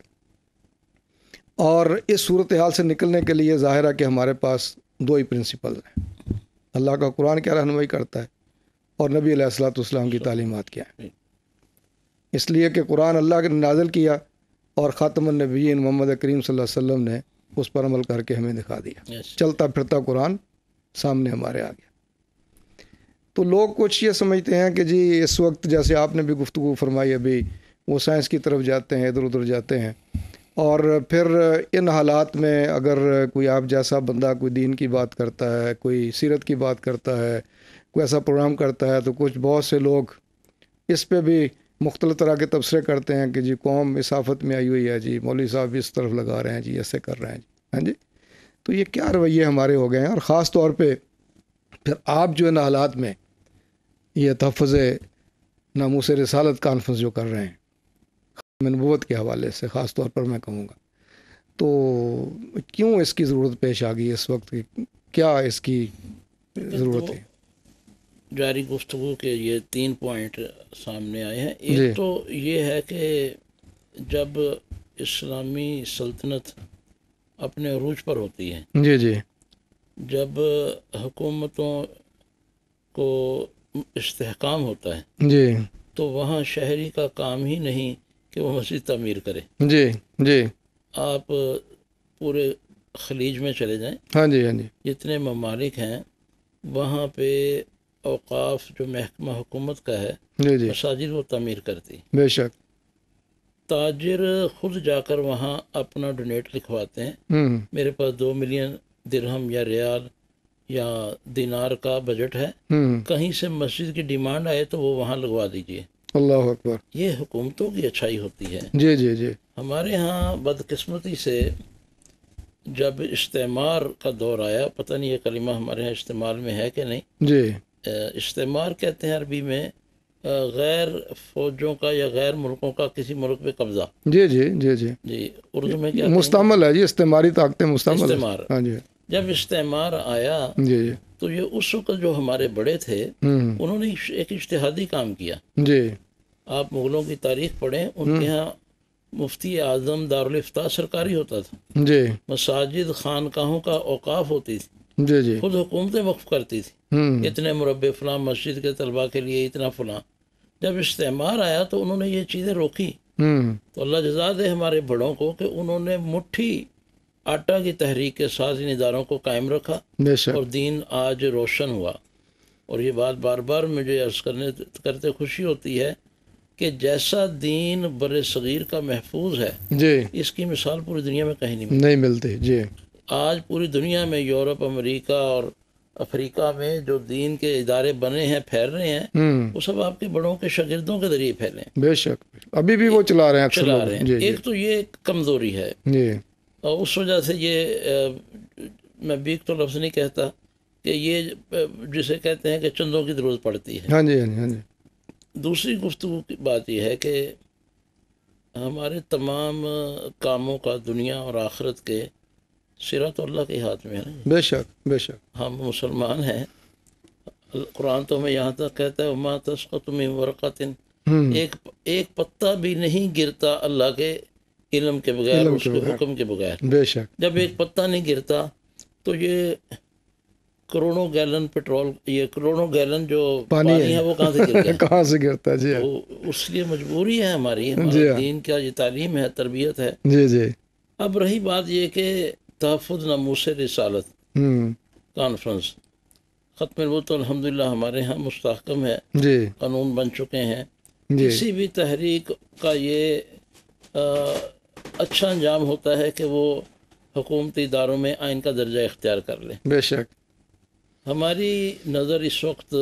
और इस सूरत हाल से निकलने के लिए ज़ाहिर है कि हमारे पास दो ही प्रिंसिपल हैं अल्लाह का कुरान क्या रहनमई करता है और नबी सलाम की तालीमत क्या है इसलिए कि कुरान अल्लाह ने नाजल किया और नबीन मोहम्मद करीम वसल्लम ने उस पर अमल करके हमें दिखा दिया yes. चलता फिरता कुरान सामने हमारे आ गया तो लोग कुछ ये समझते हैं कि जी इस वक्त जैसे आपने भी गुफ्तु फरमाई अभी वो साइंस की तरफ जाते हैं इधर उधर जाते हैं और फिर इन हालात में अगर कोई आप जैसा बंदा कोई दीन की बात करता है कोई सीरत की बात करता है कोई ऐसा प्रोग्राम करता है तो कुछ बहुत से लोग इस पर भी मुख्तल तरह के तबसरे करते हैं कि जी कौम इसाफत में आई हुई है जी मौलवी साहब इस तरफ लगा रहे हैं जी ऐसे कर रहे हैं जी हाँ जी तो ये क्या रवैये हमारे हो गए हैं और ख़ास तौर पर फिर आप जो है ना हालात में ये तहफ़ नामूस रसालत कानफ्रेंस जो कर रहे हैं नबूत के हवाले से ख़ास तौर पर मैं कहूँगा तो क्यों इसकी ज़रूरत पेश आ गई इस वक्त की क्या इसकी ज़रूरत तो है जारी गुफ्तु के ये तीन पॉइंट सामने आए हैं एक तो ये है कि जब इस्लामी सल्तनत अपने अरूज पर होती है जी जी जब हुकूमतों को इस्तेहकाम होता है जी तो वहाँ शहरी का काम ही नहीं कि वो मस्जिद तमीर करे जी जी आप पूरे खलीज में चले जाएं हाँ जी हाँ जी जितने ममालिक हैं वहाँ पे अवकाफ जो महकमा हुकूमत का है मसाजिद वो तमीर करती बेशक ताजिर खुद जाकर वहाँ अपना डोनेट लिखवाते हैं हम्म। मेरे पास दो मिलियन दिरहम या रियाल या दिनार का बजट है हम्म। कहीं से मस्जिद की डिमांड आए तो वो वहाँ लगवा दीजिए अल्लाह अकबर ये हुकूमतों की अच्छाई होती है जी जी जी हमारे यहाँ बदकिस्मती से जब इस्तेमार का दौर आया पता नहीं ये कलिमा हमारे यहाँ इस्तेमाल में है कि नहीं जी इस्तेमार कहते हैं अरबी में गैर फौजों का या गैर मुल्कों का किसी मुल्क पे कब्जा जी जी जी जी जी उर्दू में क्या मुस्तमल है जी इस्तेमारी ताकतें मुस्तमल इस्तेमार हाँ जी जब इस्तेमार आया जी जी तो ये उस वक्त जो हमारे बड़े थे हम्म। उन्होंने एक इश्तहादी काम किया जी आप मुगलों की तारीख पढ़ें उनके हम्म। यहाँ मुफ्ती आजम दारुलफ्ता सरकारी होता था जी मसाजिद खानकाहों का औकाफ होती थी जी जी खुद हुकूमतें वक्फ करती थी हम्म। इतने मुरबे फलां मस्जिद के तलबा के लिए इतना फलां जब इस्तेमार आया तो उन्होंने ये चीज़ें रोकी हम्म। तो अल्लाह जजा दे हमारे बड़ों को कि उन्होंने मुठ्ठी आटा की तहरीक के साथ इन इदारों को कायम रखा और दीन आज रोशन हुआ और ये बात बार बार मुझे अर्ज करने करते खुशी होती है कि जैसा दीन बर सगीर का महफूज है जी इसकी मिसाल पूरी दुनिया में कहीं नहीं मिलती नहीं मिलती जी आज पूरी दुनिया में यूरोप अमेरिका और अफ्रीका में जो दीन के इदारे बने हैं फैल रहे हैं हम्म। वो सब आपके बड़ों के शागिर्दों के जरिए फैले बेशक अभी भी वो चला रहे हैं चला रहे हैं एक तो ये कमजोरी है और उस वजह से ये मैं बीक तो लफ्ज़ नहीं कहता कि ये जिसे कहते हैं कि चंदों की जरूरत पड़ती है हाँ जी हाँ जी हाँ जी दूसरी गुफ्तु की बात यह है कि हमारे तमाम कामों का दुनिया और आखरत के सिरा तो अल्लाह के हाथ में है बेशक बेशक हम मुसलमान हैं कुरान तो हमें यहाँ तक कहता है माँ तस्कत में वरक़तिन हम्म। एक एक पत्ता भी नहीं गिरता अल्लाह के इलम के बगैर उसके हुक्म के बगैर बेशक जब एक पत्ता नहीं गिरता तो ये करोड़ों गैलन पेट्रोल ये करोड़ों गैलन जो पानी, पानी है।, है वो कहाँ से गिरता है *laughs* कहाँ से गिरता जी हाँ। वो उसलिए मजबूरी है हमारी हाँ। दीन का ये तालीम है तरबियत है जी जी अब रही बात ये कि तहफ़ नमूस रसालत हम्म। कॉन्फ्रेंस ख़त्म वो तो अलहमदिल्ला हमारे यहाँ मुस्तकम है कानून बन चुके हैं किसी भी तहरीक का ये आ, अच्छा अंजाम होता है कि वो हुकूमती इदारों में आइन का दर्जा इख्तियार कर लें बेशक हमारी नज़र इस वक्त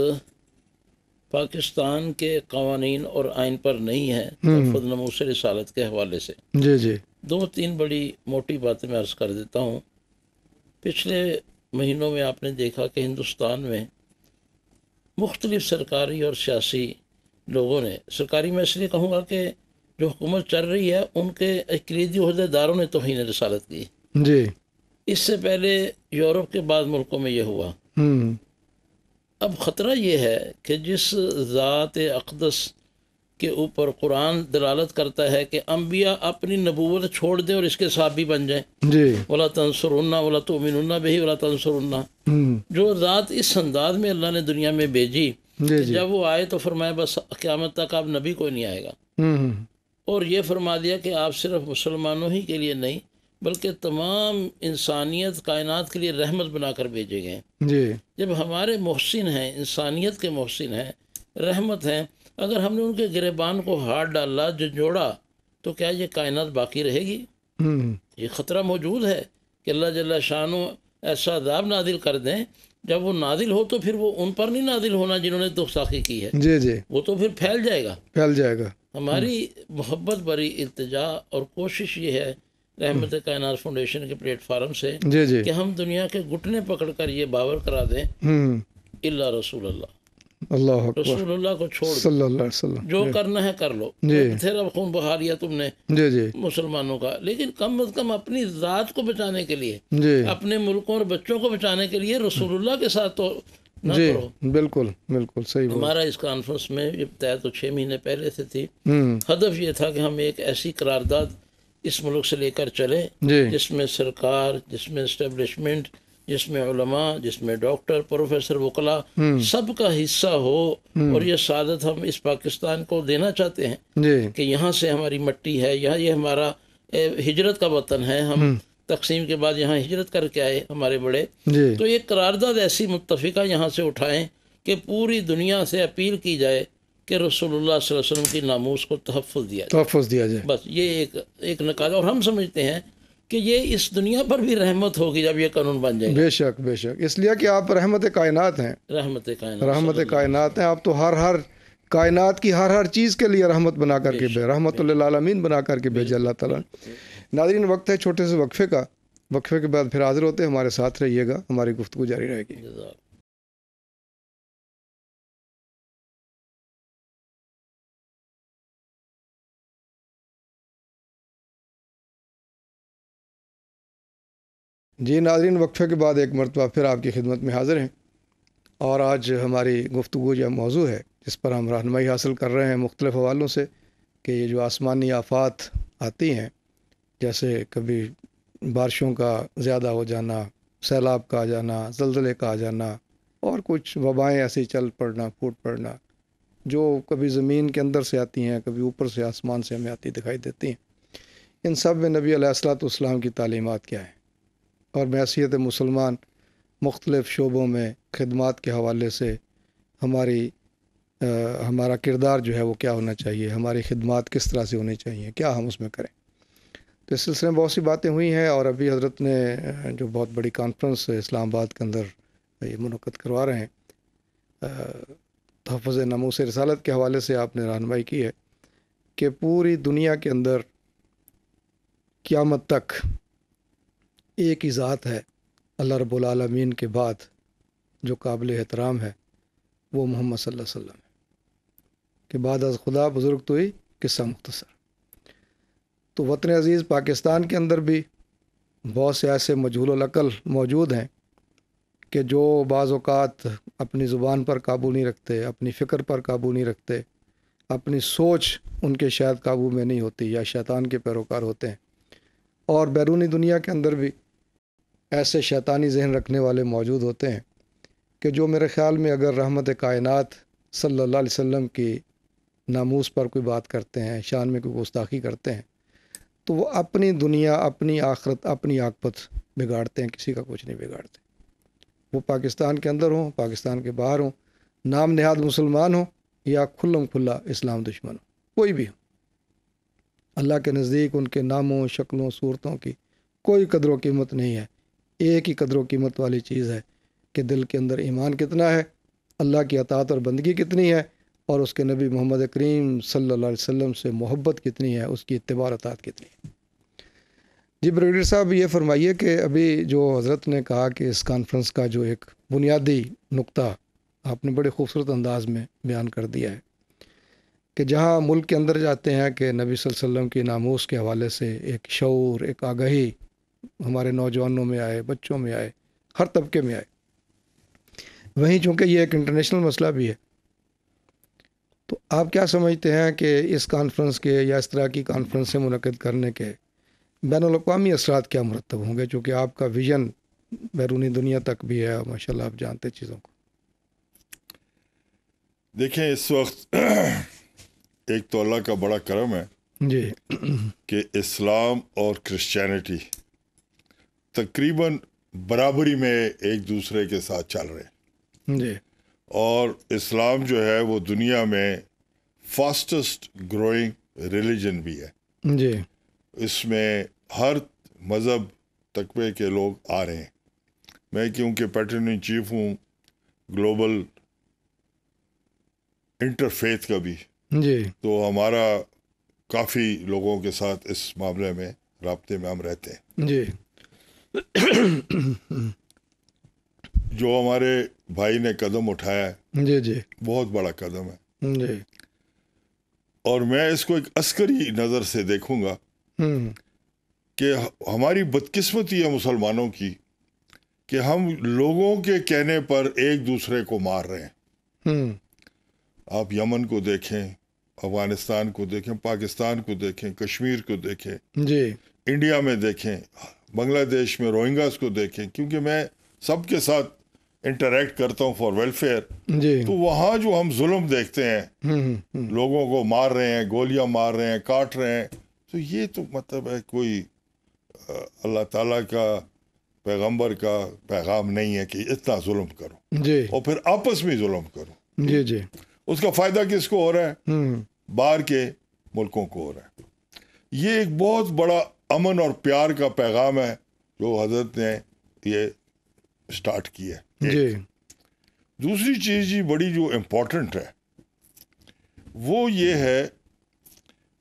पाकिस्तान के कवानीन और आइन पर नहीं है हम्म। नमूस रसालत के हवाले से जी जी दो तीन बड़ी मोटी बातें मैं अर्ज़ कर देता हूँ पिछले महीनों में आपने देखा कि हिंदुस्तान में मुख्तलिफ सरकारी और सियासी लोगों ने सरकारी मैं इसलिए कहूँगा कि जो हुकूमत चल रही है उनके अकलीदी अहदेदारों ने ने रसालत की जी इससे पहले यूरोप के बाद मुल्कों में यह हुआ हम्म। अब ख़तरा ये है कि जिस ज़ात अकदस के ऊपर कुरान दलालत करता है कि अम्बिया अपनी नबूवत छोड़ दें और इसके साथ भी बन जाएं जी वाला तंसर उन्ना वाला तो उमिन बेही वाला तंसर उन्ना हम्म। जो रात इस अंदाज में अल्लाह ने दुनिया में भेजी जब वो आए तो फरमाया बस क्यामत तक आप नबी कोई नहीं आएगा हम्म, हम्म। और ये फरमा दिया कि आप सिर्फ मुसलमानों ही के लिए नहीं बल्कि तमाम इंसानियत कायनात के लिए रहमत बनाकर भेजे गए जब हमारे मोहसिन हैं इंसानियत के मोहसिन हैं रहमत हैं अगर हमने उनके गिरबान को हाथ डाला जो जोड़ा तो क्या ये कायनात बाकी रहेगी हम्म। ये ख़तरा मौजूद है कि अल्लाह जल्ला शाह ऐसा अदाब नादिल कर दें जब वो नादिल हो तो फिर वो उन पर नहीं नादिल होना जिन्होंने दुख साखी की है जी जी वो तो फिर फैल जाएगा फैल जाएगा हमारी हम्म। मोहब्बत भरी इल्तजा और कोशिश ये है रहमत हम्म। कायनात फाउंडेशन के प्लेटफार्म से जी जी कि हम दुनिया के घुटने पकड़ कर ये बावर करा दें अल्लाह रसूल अल्लाह अल्लाह रसूलुल्लाह को छोड़ जो करना है कर लो तेरा खून बहा लिया तुमने मुसलमानों का लेकिन कम अज कम अपनी जात को बचाने के लिए अपने मुल्कों और बच्चों को बचाने के लिए रसूलुल्लाह के साथ तो जी बिल्कुल बिल्कुल सही हमारा इस कॉन्फ्रेंस में तय तो छः महीने पहले से थी हम्म। हदफ ये था कि हम एक ऐसी करारदाद इस मुल्क से लेकर चले जिसमें सरकार जिसमें इस्टेब्लिशमेंट जिसमें उलमा जिसमें डॉक्टर प्रोफेसर वकला हम्म। सबका हिस्सा हो हम्म। और ये सादत हम इस पाकिस्तान को देना चाहते हैं कि यहाँ से हमारी मट्टी है यहाँ ये हमारा हिजरत का वतन है हम हम्म। तकसीम के बाद यहाँ हिजरत करके आए हमारे बड़े तो ये करारदाद ऐसी मुतफ़ा यहाँ से उठाएं कि पूरी दुनिया से अपील की जाए कि रसोल्ला की नामूस को तहफ़ दिया तहफ़ दिया जाए बस ये एक एक नकाज और हम समझते हैं कि ये इस दुनिया पर भी रहमत होगी जब ये कानून बन जाए बेशक बेशक इसलिए कि आप रहमत कायनात हैं रहमत कायनात रहमत कायनात हैं आप तो हर हर कायनात की हर हर चीज़ के लिए रहमत बना करके रहमत आलमीन बना करके भेजे अल्लाह ताला नादरीन वक्त है छोटे से वक्फे का वक्फे के बाद फिर हाजिर होते हमारे साथ रहिएगा हमारी गुफ्तु जारी रहेगी जी नाजरीन वक्फे के बाद एक मरतबा फिर आपकी खिदमत में हाज़िर हैं और आज हमारी गुफ्तु या मौजू है जिस पर हम रहनमई हासिल कर रहे हैं मुख्तलिफ़ हवालों से कि ये जो आसमानी आफात आती हैं जैसे कभी बारिशों का ज़्यादा हो जाना सैलाब का आ जाना जलजले का आ जाना और कुछ वबाएँ ऐसी चल पड़ना फूट पड़ना जो कभी ज़मीन के अंदर से आती हैं कभी ऊपर से आसमान से हमें आती दिखाई देती हैं इन सब में नबी सलाम की तालीमत क्या है और मैसीत मुसलमान मुख्तलिफ़ शोबों में खदमात के हवाले से हमारी आ, हमारा किरदार जो है वो क्या होना चाहिए हमारी खदमात किस तरह से होनी चाहिए क्या हम उसमें करें तो इस सिलसिले में बहुत सी बातें हुई हैं और अभी हज़रत ने जो बहुत बड़ी कॉन्फ्रेंस इस्लामाबाद के अंदर ये मनक़द करवा रहे हैं तहफ़ नमूस रसालत के हवाले से आपने रहनमाई की है कि पूरी दुनिया के अंदर क़्यामत तक एक ही ज़ात है अल्लाह रबालमीन के बाद जो काबिल एहतराम है वो मोहम्मद सल्लल्लाहु अलैहि वसल्लम है के बाद अज खुदा बुज़ुर्ग तो ही किस्सा मुख्तसर तो वतन अज़ीज़ पाकिस्तान के अंदर भी बहुत से ऐसे मजहूलकल मौजूद हैं कि जो बाज़ात अपनी ज़ुबान पर काबू नहीं रखते अपनी फ़िक्र पर काबू नहीं रखते अपनी सोच उनके शायद काबू में नहीं होती या शैतान के पैरोकार होते हैं और बैरूनी दुनिया के अंदर भी ऐसे शैतानी जहन रखने वाले मौजूद होते हैं कि जो मेरे ख़्याल में अगर रहमत कायनात सल्ला अलैहि की नामूस पर कोई बात करते हैं शान में कोई गुस्ताखी करते हैं तो वो अपनी दुनिया अपनी आखरत अपनी आकपत बिगाड़ते हैं किसी का कुछ नहीं बिगाड़ते वो पाकिस्तान के अंदर हों पाकिस्तान के बाहर हों नाम नहाद मुसलमान हों या खुल्लम खुल्ला इस्लाम दुश्मन हो कोई भी हो अल्लाह के नज़दीक उनके नामों शक्लों सूरतों की कोई कदर कीमत नहीं है एक ही कदर कीमत वाली चीज़ है कि दिल के अंदर ईमान कितना है अल्लाह की अतात और बंदगी कितनी है और उसके नबी मोहम्मद करीम सल्ला वम से मोहब्बत कितनी है उसकी इतबार अतात कितनी है जी ब्रिगेडियर साहब ये फरमाइए कि अभी जो हज़रत ने कहा कि इस कॉन्फ्रेंस का जो एक बुनियादी नुकता आपने बड़े खूबसूरत अंदाज में बयान कर दिया है कि जहाँ मुल्क के अंदर जाते हैं कि नबी वसल्लम की नामोस के हवाले से एक शौर एक आगही हमारे नौजवानों में आए बच्चों में आए हर तबके में आए वहीं चूँकि ये एक इंटरनेशनल मसला भी है तो आप क्या समझते हैं कि इस कॉन्फ्रेंस के या इस तरह की कॉन्फ्रेंस से मुनद करने के बैन अवी असरा क्या मरतब होंगे चूँकि आपका विजन बैरूनी दुनिया तक भी है माशा आप जानते चीज़ों को देखिए इस वक्त *clears throat* एक तो अल्लाह का बड़ा करम है जी कि इस्लाम और क्रिश्चियनिटी तकरीबन बराबरी में एक दूसरे के साथ चल रहे जी और इस्लाम जो है वो दुनिया में फास्टेस्ट ग्रोइंग रिलीजन भी है जी इसमें हर मज़हब तकबे के लोग आ रहे हैं मैं क्योंकि पैटर्न इन चीफ हूँ ग्लोबल इंटरफेथ का भी जी तो हमारा काफ़ी लोगों के साथ इस मामले में रबते में हम रहते हैं जी जो हमारे भाई ने कदम उठाया है जी जी बहुत बड़ा कदम है जी और मैं इसको एक अस्करी नज़र से देखूंगा हम्म। कि हमारी बदकिस्मती है मुसलमानों की कि हम लोगों के कहने पर एक दूसरे को मार रहे हैं हम्म। आप यमन को देखें अफगानिस्तान को देखें पाकिस्तान को देखें कश्मीर को देखें जी इंडिया में देखें बांग्लादेश में रोहिंगास को देखें क्योंकि मैं सबके साथ इंटरेक्ट करता हूँ फॉर वेलफेयर तो वहाँ जो हम जुल्म देखते हैं हम्म, हम्म, हम्म। लोगों को मार रहे हैं गोलियाँ मार रहे हैं काट रहे हैं तो ये तो मतलब है कोई अल्लाह ताला का पैगंबर का पैगाम नहीं है कि इतना जुल्म करो जी और फिर आपस में जुल्म करो जी जी उसका फायदा किसको हो रहा है बाहर के मुल्कों को हो रहा है ये एक बहुत बड़ा अमन और प्यार का पैगाम है जो हजरत ने ये स्टार्ट किया जी दूसरी चीज़ जी बड़ी जो इम्पोर्टेंट है वो ये है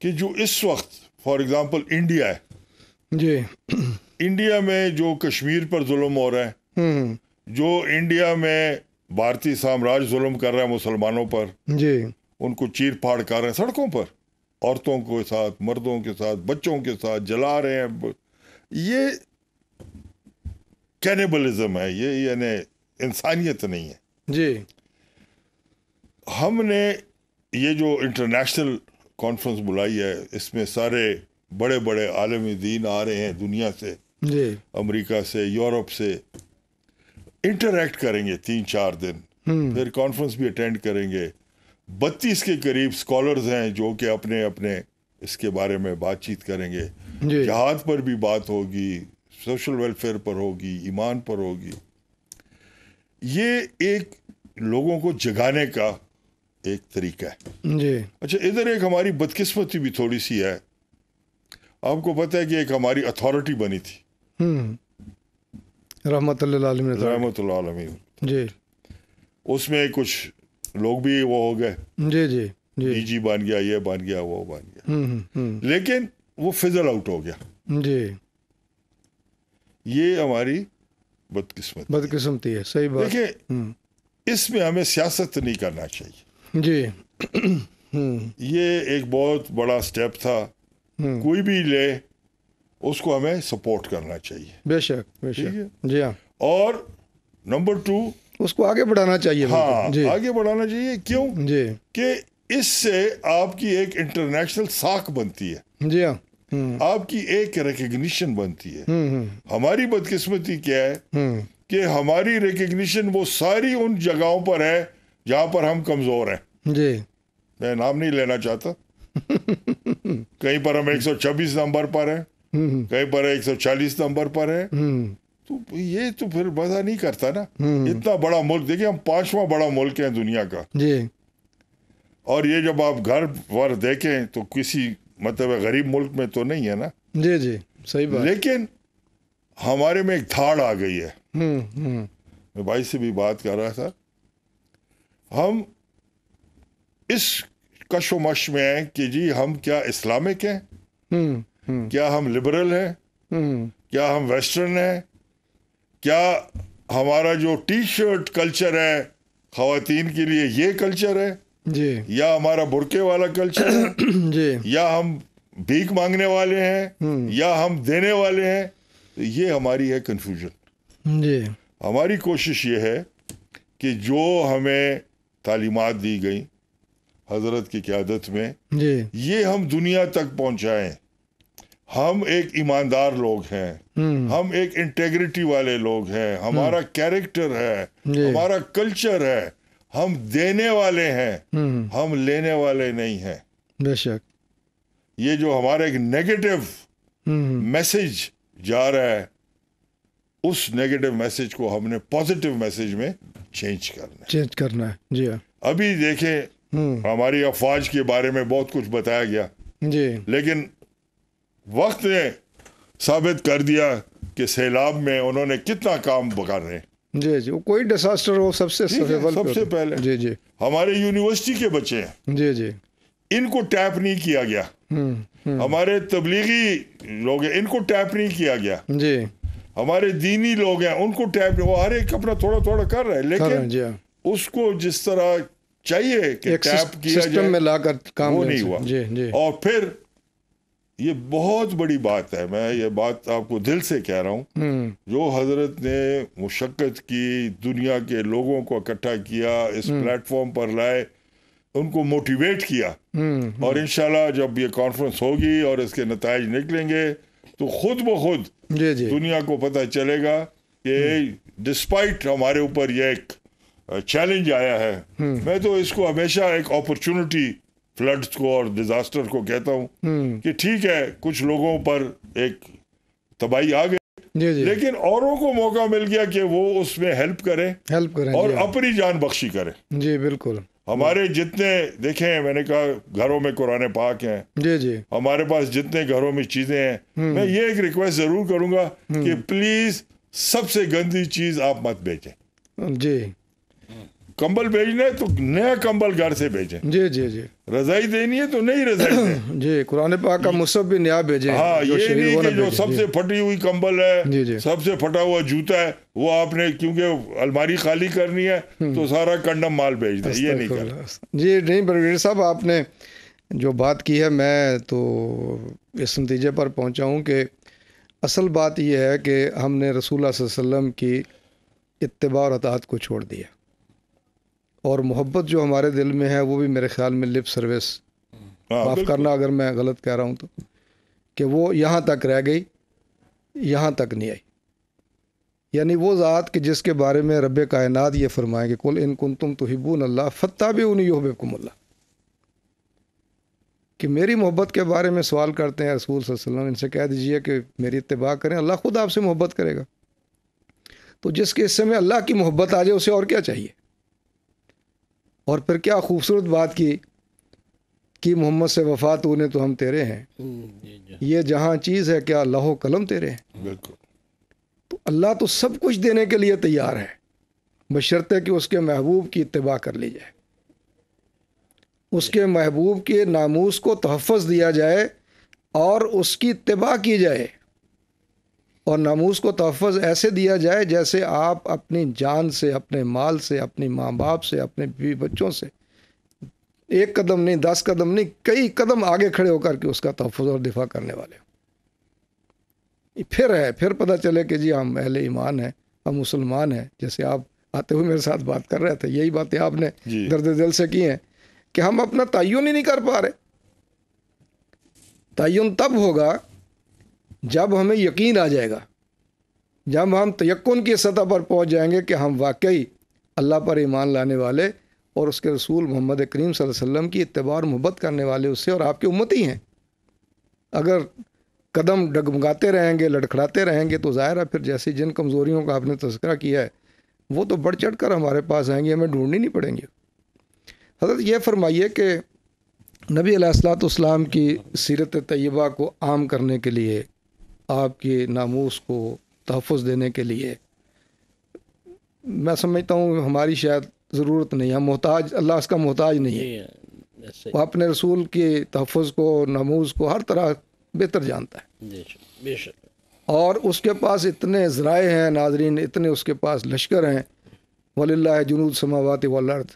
कि जो इस वक्त फॉर एग्जांपल इंडिया है जी इंडिया में जो कश्मीर पर जुल्म हो रहा है हम्म। जो इंडिया में भारतीय साम्राज्य जुल्म कर रहा है मुसलमानों पर जी उनको चीर फाड़ कर रहे हैं सड़कों पर औरतों के साथ मर्दों के साथ बच्चों के साथ जला रहे हैं ये कैनिबलिज्म है ये यानी इंसानियत नहीं है जी हमने ये जो इंटरनेशनल कॉन्फ्रेंस बुलाई है इसमें सारे बड़े बड़े आलम दीन आ रहे हैं दुनिया से जी अमेरिका से यूरोप से इंटरेक्ट करेंगे तीन चार दिन हम्म। फिर कॉन्फ्रेंस भी अटेंड करेंगे बत्तीस के करीब स्कॉलर्स हैं जो कि अपने अपने इसके बारे में बातचीत करेंगे जहाद पर भी बात होगी सोशल वेलफेयर पर होगी ईमान पर होगी ये एक लोगों को जगाने का एक तरीका है जी अच्छा इधर एक हमारी बदकिस्मती भी थोड़ी सी है आपको पता है कि एक हमारी अथॉरिटी बनी थी रहमत हम्म। रहमत जी उसमें कुछ लोग भी वो हो गए जी जी जी जी e बन गया ये बन गया वो बन गया हुँ, हम्म, हुँ. हम्म, हम्म। लेकिन वो फिजल आउट हो गया जी ये हमारी बदकिस्मत बदकिस्मती है सही बात देखिए इसमें हमें सियासत नहीं करना चाहिए जी ये एक बहुत बड़ा स्टेप था कोई भी ले उसको हमें सपोर्ट करना चाहिए बेशक बेशक जी हाँ और नंबर टू उसको आगे बढ़ाना चाहिए हाँ जी। आगे बढ़ाना चाहिए क्यों जी कि इससे आपकी एक इंटरनेशनल साख बनती है जी हाँ हम्म। आपकी एक रिकग्निशन बनती है हम्म, हम्म। हमारी बदकिस्मती क्या है कि हमारी रिकग्निशन वो सारी उन जगहों पर है जहाँ पर हम कमजोर हैं जी मैं नाम नहीं लेना चाहता *laughs* कहीं पर हम 126 नंबर पर हैं कहीं पर 140 नंबर पर हैं तो ये तो फिर मजा नहीं करता ना हम्म। इतना बड़ा मुल्क देखिए हम पांचवा बड़ा मुल्क है दुनिया का जी और ये जब आप घर वर देखें तो किसी मतलब गरीब मुल्क में तो नहीं है ना जी जी सही बात लेकिन हमारे में एक धाड़ आ गई है हम्म, हम्म। मैं भाई से भी बात कर रहा था हम इस कशोमश में हैं कि जी हम क्या इस्लामिक हैं क्या हम लिबरल हैं क्या हम वेस्टर्न हैं क्या हमारा जो टी शर्ट कल्चर है खातन के लिए ये कल्चर है जी या हमारा बुरके वाला कल्चर है *clears throat* जी या हम भीख मांगने वाले हैं हम्म। या हम देने वाले हैं तो ये हमारी है कन्फ्यूजन जी हमारी कोशिश ये है कि जो हमें तालीमत दी गई हजरत की क्यादत में जी ये हम दुनिया तक पहुंचाएं हम एक ईमानदार लोग हैं हम्म। हम एक इंटेग्रिटी वाले लोग हैं हमारा कैरेक्टर हम्म। है हमारा कल्चर है हम देने वाले हैं हम्म। हम लेने वाले नहीं हैं बेशक ये जो हमारा एक नेगेटिव मैसेज जा रहा है उस नेगेटिव मैसेज को हमने पॉजिटिव मैसेज में चेंज करना है चेंज करना है जी हाँ। अभी देखें हमारी अफवाज के बारे में बहुत कुछ बताया गया जी लेकिन वक्त ने साबित कर दिया कि सैलाब में उन्होंने कितना काम कर रहे जी जी वो कोई डिसास्टर हो सबसे सबसे पहले जी जी हमारे यूनिवर्सिटी के बच्चे हैं जी जी इनको टैप नहीं किया गया हुँ, हम्म, हम्म। हमारे तबलीगी लोग हैं इनको टैप नहीं किया गया जी हमारे दीनी लोग हैं उनको टैप वो हर एक अपना थोड़ा थोड़ा कर रहे हैं लेकिन हाँ। उसको जिस तरह चाहिए कि टैप किया जाए में लाकर काम वो नहीं हुआ जी जी और फिर ये बहुत बड़ी बात है मैं ये बात आपको दिल से कह रहा हूँ हम्म। जो हजरत ने मुशक्क़त की दुनिया के लोगों को इकट्ठा किया इस हम्म। प्लेटफॉर्म पर लाए उनको मोटिवेट किया हम्म, और इन जब ये कॉन्फ्रेंस होगी और इसके नतज निकलेंगे तो खुद ब खुद दुनिया को पता चलेगा कि डिस्पाइट हमारे ऊपर यह एक चैलेंज आया है मैं तो इसको हमेशा एक अपॉर्चुनिटी फ्लड्स को और डिजास्टर को कहता हूँ हम्म। कि ठीक है कुछ लोगों पर एक तबाही आ गई लेकिन औरों को मौका मिल गया कि वो उसमें हेल्प करें हेल्प करें और अपनी जान बख्शी करें जी बिल्कुल हमारे जितने देखे मैंने कहा घरों में कुरान पाक हैं जी जी हमारे पास जितने घरों में चीजें हैं हम्म। मैं ये एक रिक्वेस्ट जरूर करूंगा कि प्लीज हम्म। सबसे गंदी चीज आप मत बेचें जी कंबल भेजना है तो नया कंबल घर से भेजें जी जी जी रजाई देनी है तो नई रजाई *clears throat* जी कुरान पाक का मुसब भी नया भेजें हाँ ये नहीं कि जो सबसे फटी हुई कंबल है जी जी सबसे फटा हुआ जूता है वो आपने क्योंकि अलमारी खाली करनी है हम्म। तो सारा कंडम माल भेज दें ये नहीं कर जी नहीं बरवीर साहब आपने जो बात की है मैं तो इस नतीजे पर पहुँचा हूँ कि असल बात यह है कि हमने रसूल वसम की इतबा और अतात को छोड़ दिया और मोहब्बत जो हमारे दिल में है वो भी मेरे ख्याल में लिप सर्विस हाँ, माफ़ करना अगर मैं गलत कह रहा हूँ तो कि वो यहाँ तक रह गई यहाँ तक नहीं आई यानी वो ज़ात कि जिसके बारे में रब कायनात ये फरमाएँ कि कुल इन कुन तुम हिबून अल्लाह फ़त्ता भी उन योबकुमल्ला कि मेरी मोहब्बत के बारे में सवाल करते हैं रसूल सल्लम इनसे कह दीजिए कि मेरी इतबा करें अल्लाह खुद आपसे मोहब्बत करेगा तो जिसके हिस्से में अल्लाह की मोहब्बत आ जाए उसे और क्या चाहिए और फिर क्या खूबसूरत बात की कि मोहम्मद से वफा तूने तो हम तेरे हैं हम्म। ये जहाँ चीज़ है क्या लहो कलम तेरे हैं तो अल्लाह तो सब कुछ देने के लिए तैयार है बशर्ते कि उसके महबूब की इतबा कर ली जाए उसके महबूब के नामूस को तहफ़ दिया जाए और उसकी इतबा की जाए और नामूस को तहफ़ ऐसे दिया जाए जैसे आप अपनी जान से अपने माल से अपने माँ बाप से अपने बीवी बच्चों से एक कदम नहीं दस कदम नहीं कई कदम आगे खड़े होकर के उसका तहफ़ और दिफा करने वाले फिर है फिर पता चले कि जी हम अहले ईमान हैं हम मुसलमान हैं जैसे आप आते हुए मेरे साथ बात कर रहे थे यही बातें आपने दर्द दिल से की हैं कि हम अपना तयन ही नहीं कर पा रहे तयन तब होगा जब हमें यकीन आ जाएगा जब हम तयक्न की सतह पर पहुंच जाएंगे कि हम वाकई अल्लाह पर ईमान लाने वाले और उसके रसूल मोहम्मद करीम वसल्लम की इतबार मोहब्बत करने वाले उससे और आपकी उम्मत ही हैं अगर कदम डगमगाते रहेंगे लड़खड़ाते रहेंगे तो ज़ाहिर है फिर जैसी जिन कमज़ोरियों का आपने तस्करा किया है वो तो बढ़ चढ़ कर हमारे पास आएंगे हमें ढूंढनी नहीं पड़ेंगे हजरत यह फरमाइए कि नबी असलात की सीरत तय्यबा को आम करने के लिए आपके नामोस को तहफ़ देने के लिए मैं समझता हूँ हमारी शायद ज़रूरत नहीं है मोहताज अल्लाह इसका मोहताज नहीं है वो अपने रसूल के तहफ़ को नामोज को हर तरह बेहतर जानता है और उसके पास इतने ज़राए हैं नाजरीन इतने उसके पास लश्कर हैं वल्ला जुनूद समावत वर्द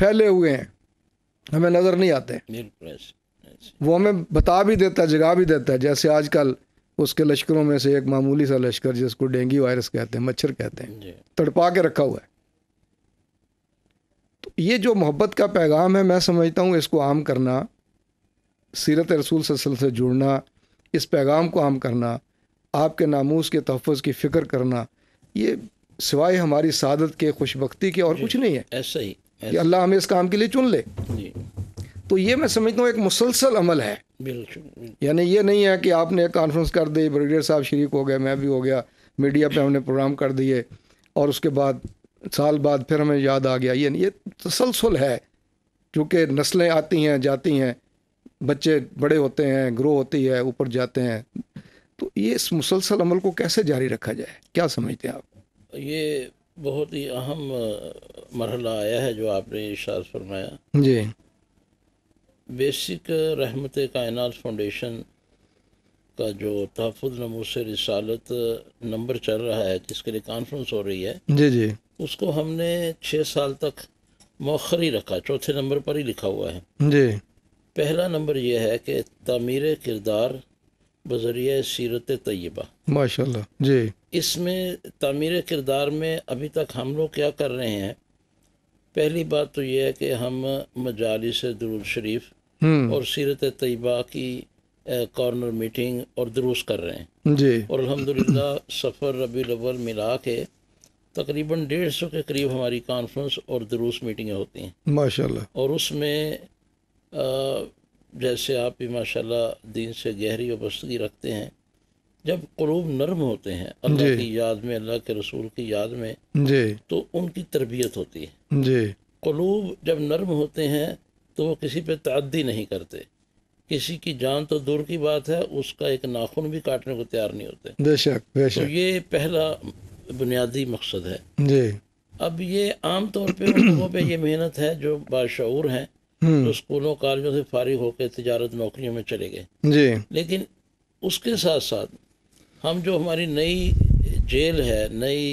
फैले हुए हैं हमें नज़र नहीं आते वो हमें बता भी देता है जगा भी देता है जैसे आजकल उसके लश्करों में से एक मामूली सा लश्कर जिसको डेंगू वायरस कहते हैं मच्छर कहते हैं तड़पा के रखा हुआ है तो ये जो मोहब्बत का पैगाम है मैं समझता हूँ इसको आम करना सीरत रसूल सल से जुड़ना इस पैगाम को आम करना आपके नामूस के तहफ़ की फ़िक्र करना ये सिवाय हमारी सादत के खुशबती के और कुछ नहीं है ऐसा ही कि अल्लाह हमें इस काम के लिए चुन ले तो ये मैं समझता हूँ एक मुसलसल अमल है बिल्कुल यानी ये नहीं है कि आपने एक कॉन्फ्रेंस कर दी ब्रिगेडियर साहब शरीक हो गए मैं भी हो गया मीडिया पे हमने प्रोग्राम कर दिए और उसके बाद साल बाद फिर हमें याद आ गया ये ये तसलसल है क्योंकि नस्लें आती हैं जाती हैं बच्चे बड़े होते हैं ग्रो होती है ऊपर जाते हैं तो ये इस मुसलसल अमल को कैसे जारी रखा जाए क्या समझते हैं आप ये बहुत ही अहम मरहला आया है जो आपने इशार फरमाया जी बेसिक रहमत कायनात फाउंडेशन का जो तहफ़ से रिसालत नंबर चल रहा है जिसके लिए कॉन्फ्रेंस हो रही है जी जी उसको हमने छः साल तक मौखर ही रखा चौथे नंबर पर ही लिखा हुआ है जी पहला नंबर यह है कि तमीर किरदार बजरिया सीरत तयबा माशा जी इसमें तमीर किरदार में अभी तक हम लोग क्या कर रहे हैं पहली बात तो यह है कि हम मजालिस दुरुल शरीफ हम्म। और सीरत तयबा की कॉर्नर मीटिंग और दुरुस्त कर रहे हैं जी और अलहमदिल्ला सफ़र रबी रबल मिला के तकरीबन डेढ़ सौ के करीब हमारी कॉन्फ्रेंस और दुरुस्त मीटिंगें होती हैं माशा और उसमें जैसे आप भी माशा दीन से गहरी वस्तगी रखते हैं जब कलूब नरम होते हैं अल्लाह की याद में अल्लाह के रसूल की याद में जी तो उनकी तरबियत होती है जी कलूब जब नरम होते हैं तो वो किसी पे तद्दी नहीं करते किसी की जान तो दूर की बात है उसका एक नाखून भी काटने को तैयार नहीं होते बेशक बेशक तो ये पहला बुनियादी मकसद है जी अब ये आम तौर पे उन लोगों पर यह मेहनत है जो बाशूर हैं तो स्कूलों कॉलेजों से फारिग होकर तजारत नौकरियों में चले गए जी लेकिन उसके साथ साथ हम जो हमारी नई जेल है नई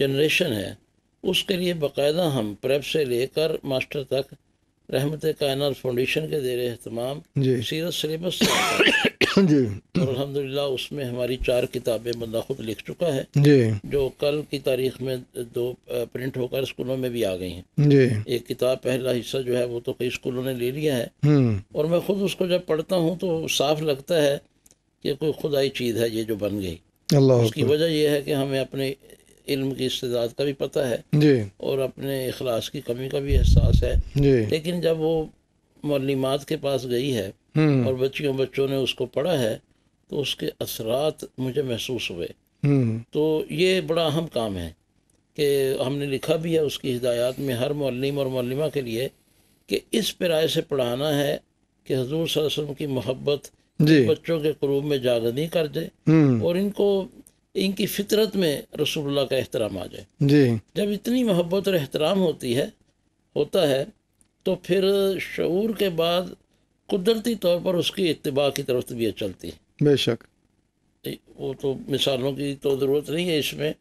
जनरेशन है उसके लिए बाकायदा हम प्रेप से लेकर मास्टर तक रहमत कायन फाउंडेशन के दे रहे सीरत सिलेबस जी अलहमदिल्ला उसमें हमारी चार किताबें बंदा खुद लिख चुका है जी जो कल की तारीख में दो प्रिंट होकर स्कूलों में भी आ गई हैं जी एक किताब पहला हिस्सा जो है वो तो कई स्कूलों ने ले लिया है हम्म। और मैं खुद उसको जब पढ़ता हूँ तो साफ लगता है कि कोई खुदाई चीज़ है ये जो बन गई उसकी वजह यह है कि हमें अपने इल्म की इस्तेदाद का भी पता है जी और अपने अखलास की कमी का भी एहसास है जी लेकिन जब वो मलिमात के पास गई है हम्म। और बच्चियों बच्चों ने उसको पढ़ा है तो उसके असरात मुझे महसूस हुए हम्म। तो ये बड़ा अहम काम है कि हमने लिखा भी है उसकी हिदायत में हर मल्लम और मल्लमा के लिए कि इस पिराए से पढ़ाना है कि हजूर वसम की मोहब्बत बच्चों के क्रूब में जागनी कर दे हम्म। और इनको इनकी फितरत में रसूलुल्लाह का एहतराम आ जाए जी जब इतनी मोहब्बत और एहतराम होती है होता है तो फिर शूर के बाद कुदरती तौर पर उसकी इतबा की तरफ तबीयत चलती है बेशक वो तो मिसालों की तो ज़रूरत नहीं है इसमें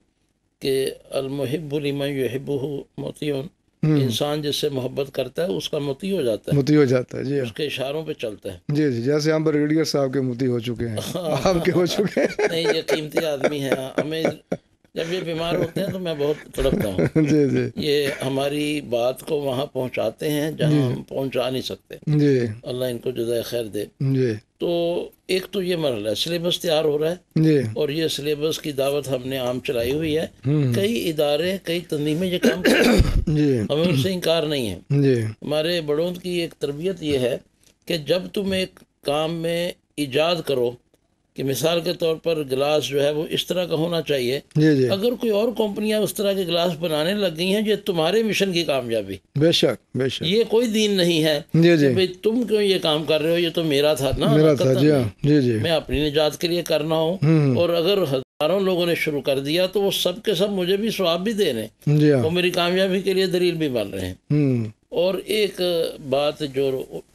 कि अलमहबुलमयबू मोतियन हम्म। इंसान जिससे मोहब्बत करता है उसका मोती हो जाता है मोती हो जाता है जी हाँ। उसके इशारों पे चलता है जी जी जैसे हम ब्रिगेडियर साहब के मोती हो चुके हैं हाँ। आपके हो चुके हैं नहीं ये कीमती आदमी है हमें जब ये बीमार होते हैं तो मैं बहुत तड़पता हूँ *laughs* जी जी ये हमारी बात को वहाँ पहुँचाते हैं जहाँ हम पहुँचा नहीं सकते जी अल्लाह इनको जदा खैर दे जी तो एक तो ये मरला है सिलेबस तैयार हो रहा है जी और ये सिलेबस की दावत हमने आम चलाई हुई है हम्म। कई इदारे कई तंजीमें ये काम कर हैं जी हमें उससे इनकार नहीं है जी हमारे बड़ों की एक तरबियत ये है कि जब तुम एक काम में ईजाद करो कि मिसाल के तौर पर गिलास जो है वो इस तरह का होना चाहिए जी जी। अगर कोई और कंपनियां उस तरह के गिलास बनाने लग गई हैं जो तुम्हारे मिशन की कामयाबी बेशक बेशक ये कोई दीन नहीं है जी जी। भाई तुम क्यों ये काम कर रहे हो ये तो मेरा था ना मेरा था जी, हाँ। जी जी मैं अपनी निजात के लिए करना हूँ हम्म। और अगर हजारों लोगों ने शुरू कर दिया तो वो सब के सब मुझे भी स्वाब भी दे रहे हैं हाँ। वो मेरी कामयाबी के लिए दलील भी बन रहे हैं हम्म। और एक बात जो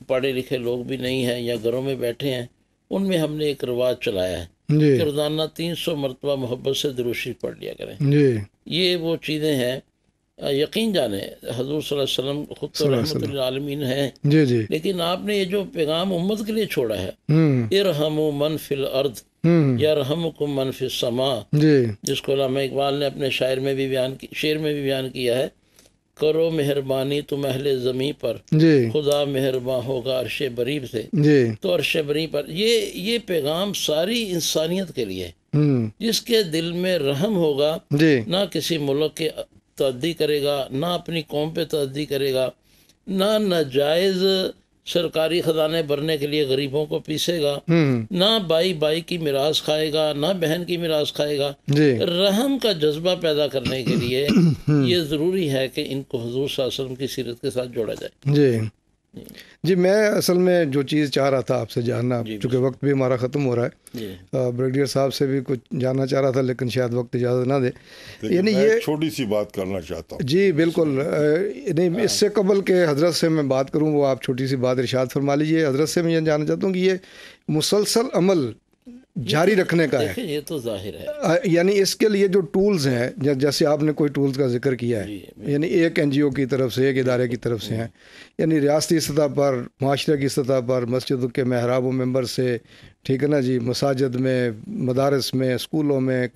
पढ़े लिखे लोग भी नहीं है या घरों में बैठे हैं उनमें हमने एक रिवाज चलाया है कि रोज़ाना तीन सौ मरतबा मोहब्बत से दुरुशी पढ़ लिया करें ये वो चीज़ें हैं यकीन जाने हजूर सल्लम खुद तो रहमतमीन है जी जी लेकिन आपने ये जो पैगाम उम्मत के लिए छोड़ा है हम्म। इरहम मन फिल अर्द या रहम को मन फिल समा जिसको लामा इकबाल ने अपने शायर में भी बयान शेर में भी बयान किया है करो मेहरबानी तुम अहले जमी पर खुदा मेहरबा होगा अरश बरीब से तो अरश बरीब पर ये ये पैगाम सारी इंसानियत के लिए हम्म। जिसके दिल में रहम होगा ना किसी मुल्क के तदी करेगा ना अपनी कौम पे तदी करेगा ना नाजायज़ सरकारी खजाने भरने के लिए गरीबों को पीसेगा हम्म। ना बाई बाई की मिराज खाएगा ना बहन की मिराज खाएगा रहम का जज्बा पैदा करने के लिए *clears throat* हम्म। ये ज़रूरी है कि इनको हजूर साम की सीरत के साथ जोड़ा जाए जी मैं असल में जो चीज़ चाह रहा था आपसे जानना चूँकि वक्त भी हमारा ख़त्म हो रहा है ब्रिगेडियर साहब से भी कुछ जानना चाह रहा था लेकिन शायद वक्त इजाज़त ना दे यानी ये छोटी सी बात करना चाहता हूँ जी बिल्कुल नहीं हाँ। इससे कबल के हजरत से मैं बात करूँ वो आप छोटी सी बात इर्शाद फरमा लीजिए हजरत से मैं ये जानना चाहता हूँ कि ये मुसलसल अमल जारी तो- रखने का *laughs* है ये तो जाहिर है यानी इसके लिए जो टूल्स हैं जैसे आपने कोई टूल्स का जिक्र किया है यानी एक एनजीओ की तरफ से एक इदारे की तरफ से हैं यानी रियासती सतह पर माशरे की सतह पर मस्जिदों के महराब मेंबर से ठीक है ना जी मसाजद में मदारस में स्कूलों में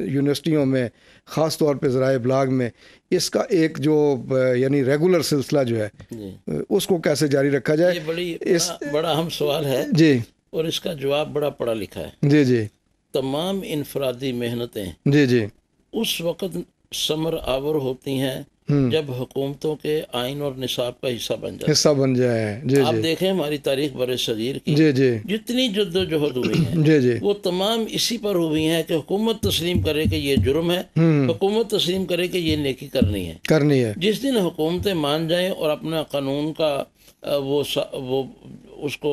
यूनिवर्सिटियों में ख़ास तौर पर ज़रा ब्लाग में इसका एक जो यानी रेगुलर सिलसिला जो है उसको कैसे जारी रखा जाए बड़ी इस बड़ा अहम सवाल है जी और इसका जवाब बड़ा पढ़ा लिखा है जी जी तमाम इनफरादी मेहनतें जी जी उस वक्त समर आवर होती हैं हम्म। जब हुकूमतों के आइन और निसाब का हिस्सा बन जाए हिस्सा बन जाए जी आप जी। देखें हमारी तारीख बर शरीर की जी जी जितनी जद्दोजहद हुई है जी जी वो तमाम इसी पर हुई है कि हुकूमत तस्लीम करे कि ये जुर्म है हम्म। हुकूमत तस्लीम करे कि ये नेकी करनी है करनी है जिस दिन हुकूमतें मान जाए और अपना कानून का वो वो उसको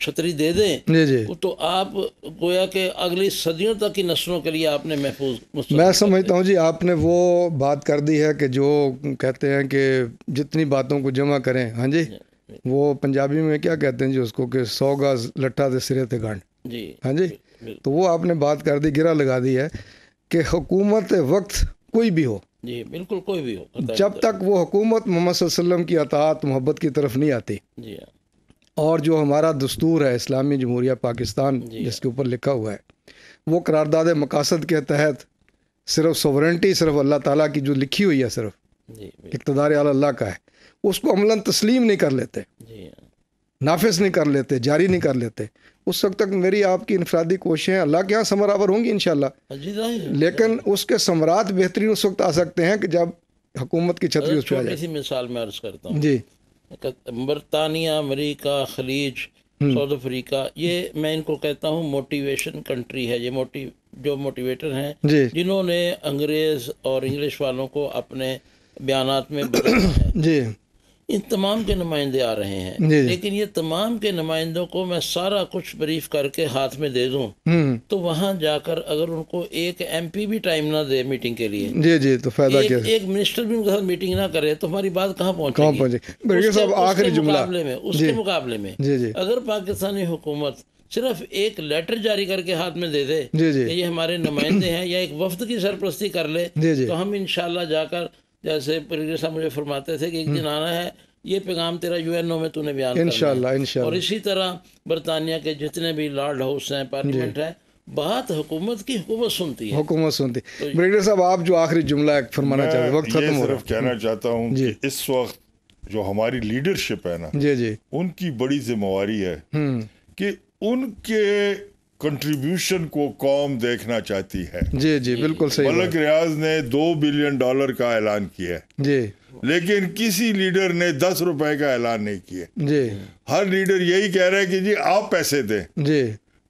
छतरी दे दें तो आप गोया के अगली सदियों तक की नस्लों के लिए आपने महफूज मैं समझता हूँ जी आपने वो बात कर दी है कि जो कहते हैं कि जितनी बातों को जमा करें हाँ जी वो पंजाबी में क्या कहते हैं जी उसको कि सौ गज लट्ठा दे सिरे थे गांड जी हाँ जी तो वो आपने बात कर दी गिरा लगा दी है कि हुकूमत वक्त कोई भी हो जी बिल्कुल कोई भी हो जब तक वो हुकूमत मोहम्मद वसल्लम की अतात मोहब्बत की तरफ नहीं आती जी हाँ। और जो हमारा दस्तूर है इस्लामी जमहूरिया पाकिस्तान हाँ। जिसके ऊपर लिखा हुआ है वो करारदाद मकासद के तहत सिर्फ सोवरेंटी सिर्फ अल्लाह ताला की जो लिखी हुई है सिर्फ इकतदार अल्लाह का है उसको अमला तस्लीम नहीं कर लेते हाँ। नाफिज नहीं कर लेते जारी नहीं कर लेते उस वक्त तक मेरी आपकी इनफरादी कोशिशें अल्लाह के यहाँ समरावर होंगी इन लेकिन उसके समरात बेहतरीन उस वक्त आ सकते हैं कि जब हुकूमत की छतरी उस पर मिसाल में अर्ज करता हूँ जी बरतानिया अमरीका खलीज हम्म। साउथ अफ्रीका ये मैं इनको कहता हूँ मोटिवेशन कंट्री है ये मोटिव जो मोटिवेटर हैं जिन्होंने अंग्रेज और इंग्लिश वालों को अपने बयान में *clears throat* जी इन तमाम के नुमाइंदे आ रहे हैं लेकिन ये तमाम के नुमाइंदों को मैं सारा कुछ ब्रीफ करके हाथ में दे दूं हम्म। तो वहां जाकर अगर उनको एक एमपी भी टाइम ना दे मीटिंग के लिए जी जी तो फायदा क्या एक मिनिस्टर भी उनके साथ मीटिंग ना करे तो हमारी बात कहाँ पहुँचेगी आखिरी मुकाबले में उसके मुकाबले में अगर पाकिस्तानी हुकूमत सिर्फ एक लेटर जारी करके हाथ में दे दे जी जी। ये हमारे नुमाइंदे हैं या एक वफद की सरप्रस्ती कर ले जी जी। तो हम इनशाला जाकर जैसे परिग्रसा मुझे फरमाते थे कि एक हम्म। दिन आना है ये पैगाम तेरा यू एन ओ में तूने बयान इनशाला इनशाला और इसी तरह बरतानिया के जितने भी लॉर्ड हाउस हैं पार्लियामेंट है बात हुकूमत की हुकूमत सुनती है हुकूमत सुनती है तो ब्रिगेडियर साहब आप जो आखिरी जुमला एक फरमाना चाहते हैं वक्त खत्म हो सिर्फ कहना चाहता हूँ इस वक्त जो हमारी लीडरशिप है ना जी जी उनकी बड़ी जिम्मेवारी है हम्म। कि उनके कंट्रीब्यूशन को कौम देखना चाहती है जी जी बिल्कुल सही मलक रियाज ने दो बिलियन डॉलर का ऐलान किया है जी लेकिन किसी लीडर ने दस रुपए का ऐलान नहीं किया जी हर लीडर यही कह रहा है कि जी आप पैसे दें जी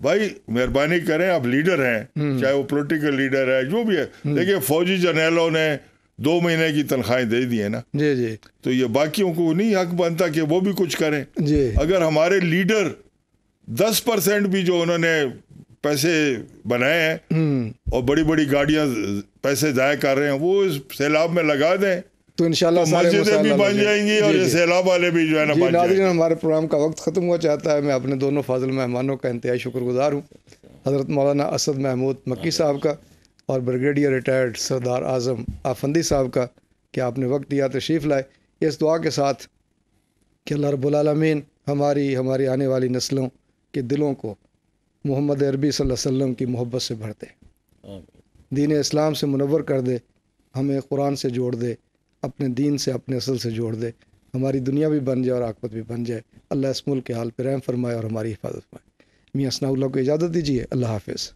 भाई मेहरबानी करें आप लीडर हैं हम्म। चाहे वो पॉलिटिकल लीडर है जो भी है हम्म। देखिए फौजी जनरलों ने दो महीने की तनख्वाहें दे दी है ना जी जी तो ये बाकियों को नहीं हक बनता कि वो भी कुछ करें जी अगर हमारे लीडर दस परसेंट भी जो उन्होंने पैसे बनाए हैं हम्म। और बड़ी बड़ी गाड़ियां पैसे जाया कर रहे हैं वो इस सैलाब में लगा दें तो इन तो मस्जिदें भी बन जाएंगी और ये सैलाब वाले भी जो है ना बन हमारे प्रोग्राम का वक्त ख़त्म हुआ चाहता है मैं अपने दोनों फाजिल मेहमानों का शुक्र शुक्रगुजार हूँ हज़रत मौलाना असद महमूद मक्की साहब का और ब्रिगेडियर रिटायर्ड सरदार आजम आफंदी साहब का कि आपने वक्त दिया तशरीफ़ लाए इस दुआ के साथ कि अल्लाह रबालमीन हमारी हमारी आने वाली नस्लों के दिलों को मोहम्मद अरबी वसल्लम की मोहब्बत से भर दे दीन इस्लाम से मुनवर कर दे हमें कुरान से जोड़ दे अपने दीन से अपने असल से जोड़ दे हमारी दुनिया भी बन जाए और आकपत भी बन जाए अल्लाह इस मुल्क के हाल पर रहम फरमाए और हमारी हिफाजत फरमाए मियाँ सनाउल्ला को इजाज़त दीजिए अल्लाह हाफिज़